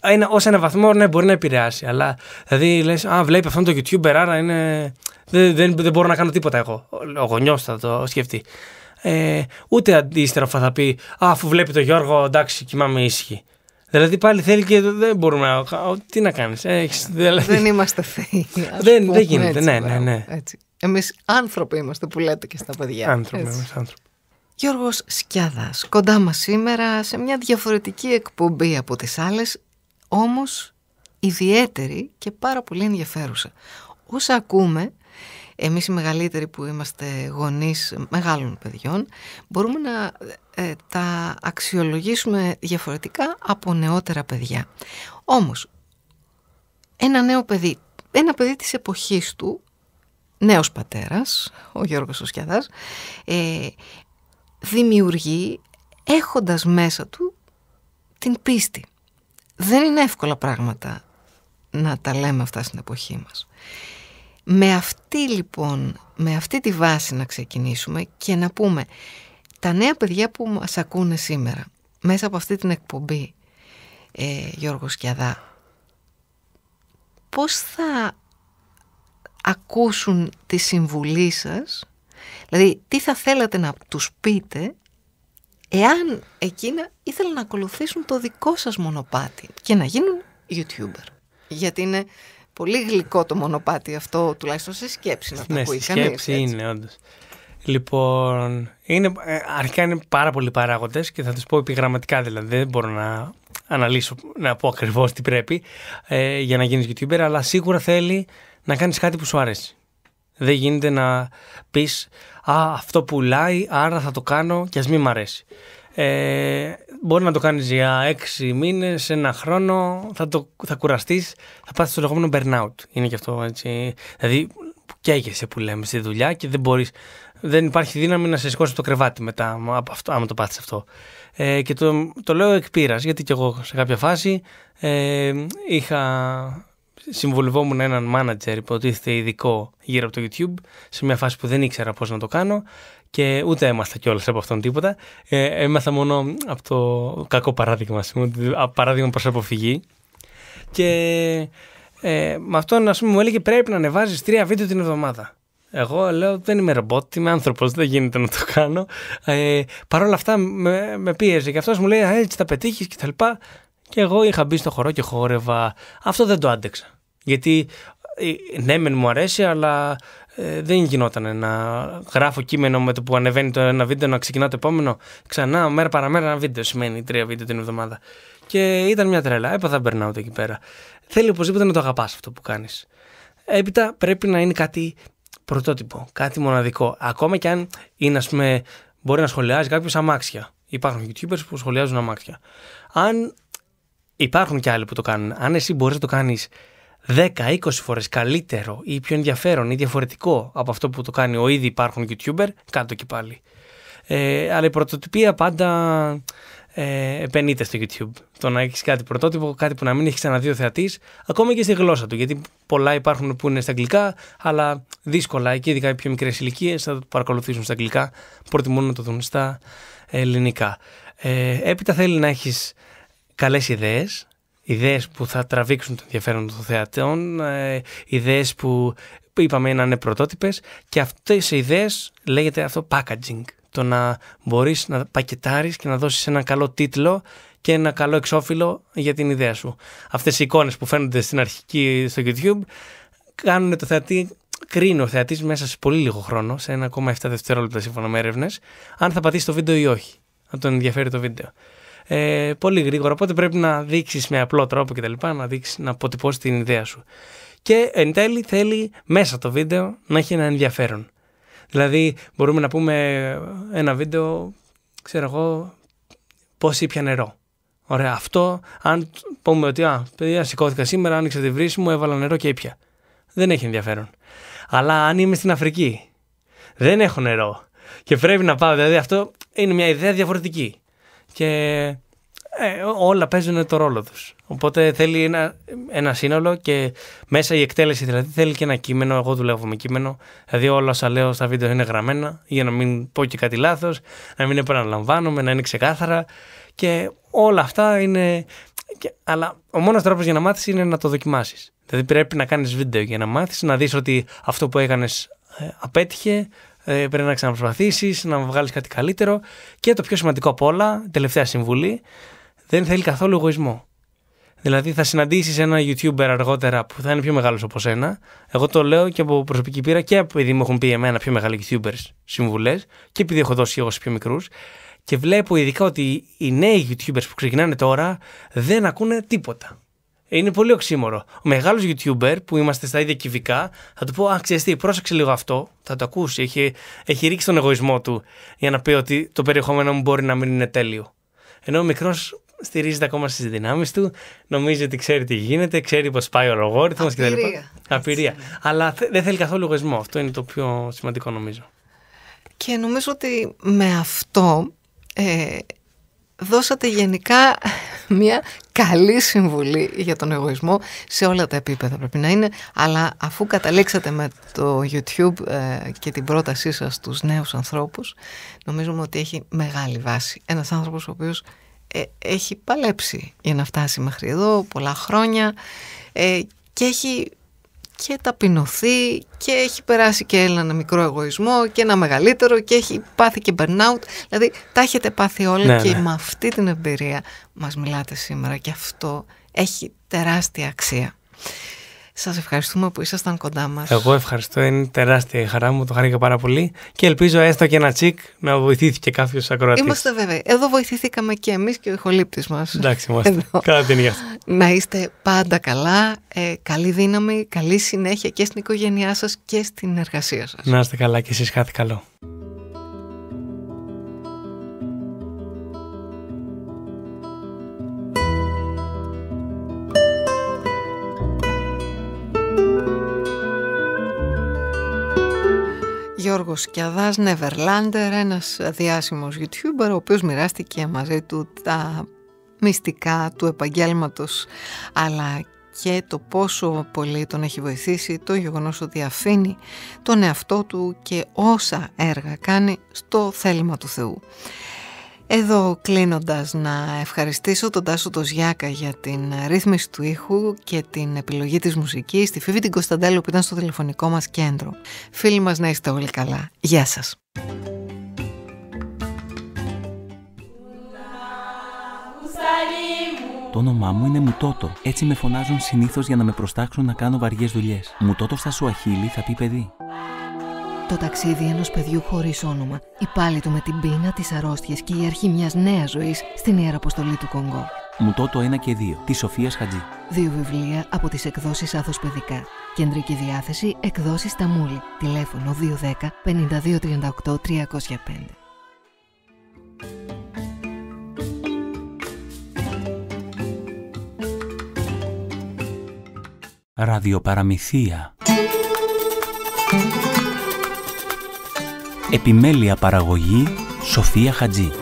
ένα, ως ένα βαθμό ναι, μπορεί να επηρεάσει. Αλλά δηλαδή λες, α, βλέπει αυτόν το YouTuber, άρα είναι... δεν, δεν, δεν μπορώ να κάνω τίποτα εγώ. Ο γονιός θα το σκεφτεί. Ε, ούτε αντίστροφα θα πει, α, αφού βλέπει τον Γιώργο, εντάξει, κοιμάμαι ήσυχη. Δηλαδή πάλι θέλει και δεν μπορούμε να. Τι να κάνεις. Ναι, δηλαδή... Ναι. Δεν είμαστε θεοί. Δεν, δεν γίνεται. Έτσι, ναι, ναι, ναι. Έτσι. Εμείς άνθρωποι είμαστε που λέτε και στα παιδιά. Άνθρωποι, έτσι. είμαστε άνθρωποι. Γιώργος Σκιάδας, κοντά μας σήμερα σε μια διαφορετική εκπομπή από τις άλλες όμως ιδιαίτερη και πάρα πολύ ενδιαφέρουσα. Όσα ακούμε, εμείς οι μεγαλύτεροι που είμαστε γονείς μεγάλων παιδιών, μπορούμε να ε, τα αξιολογήσουμε διαφορετικά από νεότερα παιδιά. Όμως, ένα νέο παιδί, ένα παιδί της εποχής του, νέος πατέρας, ο Γιώργος Σοσκιαδάς, ε, δημιουργεί έχοντας μέσα του την πίστη δεν είναι εύκολα πράγματα να τα λέμε αυτά στην εποχή μας. Με αυτή λοιπόν, με αυτή τη βάση να ξεκινήσουμε και να πούμε τα νέα παιδιά που μας ακούνε σήμερα μέσα από αυτή την εκπομπή ε, Γιώργος Σκιαδά πώς θα ακούσουν τη συμβουλή σας δηλαδή τι θα θέλατε να τους πείτε εάν εκείνα ήθελαν να ακολουθήσουν το δικό σας μονοπάτι και να γίνουν YouTuber. Γιατί είναι πολύ γλυκό το μονοπάτι αυτό, τουλάχιστον σε σκέψη να το ναι, ακούει σκέψη είναι όντως. Λοιπόν, είναι, ε, αρχικά είναι πάρα πολλοί παράγοντες και θα τους πω επιγραμματικά δηλαδή, δεν μπορώ να αναλύσω, να πω ακριβώς τι πρέπει ε, για να γίνεις YouTuber, αλλά σίγουρα θέλει να κάνεις κάτι που σου αρέσει. Δεν γίνεται να πεις Α, αυτό πουλάει, άρα θα το κάνω και ας μην μ' αρέσει. Ε, μπορεί να το κάνεις για έξι μήνες, ένα χρόνο, θα, το, θα κουραστείς, θα πάθεις το λεγόμενο burnout. Είναι και αυτό έτσι. Δηλαδή, καίγεσαι που λέμε στη δουλειά και δεν μπορείς. Δεν υπάρχει δύναμη να σε σηκώσει το κρεβάτι μετά, από αυτό, άμα το πάθεις αυτό. Ε, και το, το λέω εκ γιατί και εγώ σε κάποια φάση ε, είχα συμβολιβόμουν έναν μάνατζερ, υποτίθεται ειδικό γύρω από το YouTube, σε μια φάση που δεν ήξερα πώς να το κάνω και ούτε έμαθα κιόλας από αυτόν τίποτα. Ε, έμαθα μόνο από το κακό παράδειγμα, παράδειγμα προς αποφυγή. Και ε, με αυτόν, ας πούμε, μου έλεγε πρέπει να ανεβάζεις τρία βίντεο την εβδομάδα. Εγώ λέω δεν είμαι ρομπότ, είμαι άνθρωπος, δεν γίνεται να το κάνω. Ε, Παρ' όλα αυτά με, με πίεζε και αυτός μου λέει έτσι θα πετύχεις και τα λοιπά και εγώ είχα μπει στο χορό και χόρευα. Αυτό δεν το άντεξα. Γιατί ε, ναι, μεν μου αρέσει, αλλά ε, δεν γινόταν να γράφω κείμενο με το που ανεβαίνει το ένα βίντεο, να ξεκινά το επόμενο. Ξανά, μέρα παραμέρα, ένα βίντεο σημαίνει τρία βίντεο την εβδομάδα. Και ήταν μια τρελά. Έπαθα burnout εκεί πέρα. Θέλει οπωσδήποτε να το αγαπάς αυτό που κάνεις. Έπειτα πρέπει να είναι κάτι πρωτότυπο, κάτι μοναδικό. Ακόμα και αν είναι, ας πούμε, μπορεί να σχολιάζει κάποιος αμάξια. Υπάρχουν YouTubers που σχολιάζουν αμάξια. Αν υπάρχουν και άλλοι που το κάνουν. Αν εσύ μπορείς να το κάνεις 10-20 φορές καλύτερο ή πιο ενδιαφέρον ή διαφορετικό από αυτό που το κάνει ο ήδη υπάρχουν YouTuber, το και πάλι. Ε, αλλά η πρωτοτυπία πάντα ε, επενείται στο YouTube. Το να έχεις κάτι πρωτότυπο, κάτι που να μην έχεις ξαναδεί ο θεατής, ακόμα και στη γλώσσα του. Γιατί πολλά υπάρχουν που είναι στα αγγλικά, αλλά δύσκολα και ειδικά οι πιο μικρές ηλικίες θα το παρακολουθήσουν στα αγγλικά. Προτιμούν να το δουν στα ελληνικά. Ε, έπειτα θέλει να έχεις καλές ιδέες, ιδέες που θα τραβήξουν το ενδιαφέρον των θεατών, ε, ιδέες που, είπαμε να είναι πρωτότυπες και αυτές οι ιδέες λέγεται αυτό packaging, το να μπορείς να πακετάρεις και να δώσεις ένα καλό τίτλο και ένα καλό εξώφυλλο για την ιδέα σου. Αυτές οι εικόνες που φαίνονται στην αρχική στο YouTube κάνουν το θεατή κρίνει ο θεατής μέσα σε πολύ λίγο χρόνο, σε 1,7 δευτερόλεπτα σύμφωνα με έρευνες, αν θα πατήσει το βίντεο ή όχι. Αν τον ενδιαφέρει το βίντεο ε, πολύ γρήγορα. Οπότε πρέπει να δείξεις με απλό τρόπο κτλ. Να δείξεις, να αποτυπώσεις την ιδέα σου. Και εν τέλει θέλει μέσα το βίντεο να έχει ένα ενδιαφέρον. Δηλαδή, μπορούμε να πούμε ένα βίντεο, ξέρω εγώ, πώς ήπια νερό. Ωραία, αυτό, αν πούμε ότι α, παιδιά, σηκώθηκα σήμερα, άνοιξα τη βρύση μου, έβαλα νερό και ήπια. Δεν έχει ενδιαφέρον. Αλλά αν είμαι στην Αφρική, δεν έχω νερό και πρέπει να πάω, δηλαδή αυτό είναι μια ιδέα διαφορετική και ε, όλα παίζουν το ρόλο τους. Οπότε θέλει ένα, ένα σύνολο και μέσα η εκτέλεση δηλαδή θέλει και ένα κείμενο. Εγώ δουλεύω με κείμενο. Δηλαδή όλα όσα λέω στα βίντεο είναι γραμμένα για να μην πω και κάτι λάθος, να μην επαναλαμβάνομαι, να είναι ξεκάθαρα και όλα αυτά είναι... Και... Αλλά ο μόνος τρόπος για να μάθεις είναι να το δοκιμάσεις. Δηλαδή πρέπει να κάνεις βίντεο για να μάθεις, να δεις ότι αυτό που έκανες ε, απέτυχε, ε, πρέπει να ξαναπροσπαθήσει, να βγάλεις κάτι καλύτερο. Και το πιο σημαντικό από όλα, τελευταία συμβουλή, δεν θέλει καθόλου εγωισμό. Δηλαδή θα συναντήσεις ένα YouTuber αργότερα που θα είναι πιο μεγάλος από σένα. Εγώ το λέω και από προσωπική πείρα και επειδή μου έχουν πει εμένα πιο μεγάλοι YouTubers συμβουλές και επειδή έχω δώσει εγώ σε πιο μικρούς. Και βλέπω ειδικά ότι οι νέοι YouTubers που ξεκινάνε τώρα δεν ακούνε τίποτα. Ε, είναι πολύ οξύμορο. Ο μεγάλος YouTuber που είμαστε στα ίδια κυβικά θα του πω: Α, ξέρεις τι, πρόσεξε λίγο αυτό. Θα το ακούσει. Έχει, έχει ρίξει τον εγωισμό του για να πει ότι το περιεχόμενό μου μπορεί να μην είναι τέλειο. Ενώ ο μικρός στηρίζεται ακόμα στις δυνάμεις του, νομίζει ότι ξέρει τι γίνεται, ξέρει πώ πάει ο λογόριθμο κτλ. Απειρία. Απειρία. Αλλά δεν θέλει καθόλου εγωισμό. Αυτό είναι το πιο σημαντικό νομίζω. Και νομίζω ότι με αυτό ε, δώσατε γενικά μια καλή συμβουλή για τον εγωισμό σε όλα τα επίπεδα πρέπει να είναι. Αλλά αφού καταλήξατε με το YouTube ε, και την πρότασή σας τους νέους ανθρώπους, νομίζουμε ότι έχει μεγάλη βάση. Ένας άνθρωπος ο οποίος ε, έχει παλέψει για να φτάσει μέχρι εδώ πολλά χρόνια ε, και έχει και ταπεινωθεί και έχει περάσει και ένα μικρό εγωισμό και ένα μεγαλύτερο και έχει πάθει και burnout. Δηλαδή τα έχετε πάθει όλα ναι, και ναι. με αυτή την εμπειρία μας μιλάτε σήμερα και αυτό έχει τεράστια αξία. Σας ευχαριστούμε που ήσασταν κοντά μας. Εγώ ευχαριστώ, είναι τεράστια η χαρά μου, το χάρηκα πάρα πολύ και ελπίζω έστω και ένα τσικ να βοηθήθηκε κάποιος ακροατής. Είμαστε βέβαιοι. Εδώ βοηθηθήκαμε και εμείς και ο ηχολήπτης μας. Εντάξει, είμαστε. Καλά την υγεία Να είστε πάντα καλά, ε, καλή δύναμη, καλή συνέχεια και στην οικογένειά σας και στην εργασία σας. Να είστε καλά και εσείς κάτι καλό. Γιώργος Κιαδάς Neverlander, ένας διάσημος YouTuber, ο οποίος μοιράστηκε μαζί του τα μυστικά του επαγγέλματος, αλλά και το πόσο πολύ τον έχει βοηθήσει το γεγονός ότι αφήνει τον εαυτό του και όσα έργα κάνει στο θέλημα του Θεού. Εδώ κλείνοντας να ευχαριστήσω τον Τάσο Τοζιάκα για την ρύθμιση του ήχου και την επιλογή της μουσικής, τη Φίβη την Κωνσταντέλου που ήταν στο τηλεφωνικό μας κέντρο. Φίλοι μας να είστε όλοι καλά. Γεια σας. Το όνομά μου είναι Μουτότο. Έτσι με φωνάζουν συνήθως για να με προστάξουν να κάνω βαριές δουλειές. Μουτότο στα Σουαχίλη θα πει παιδί. Το ταξίδι ενός παιδιού χωρίς όνομα, η του με την πείνα, τις αρρώστιες και η αρχή μιας νέας ζωής στην ιεραποστολή του Κονγκό. Μου το 1 και 2 της Σοφίας Χατζή. Δύο βιβλία από τις εκδόσεις Άθος Παιδικά. Κεντρική διάθεση εκδόσεις Ταμούλη. Τηλέφωνο 210 5238 305. Ραδιοπαραμυθία. Επιμέλεια παραγωγή Σοφία Χατζή.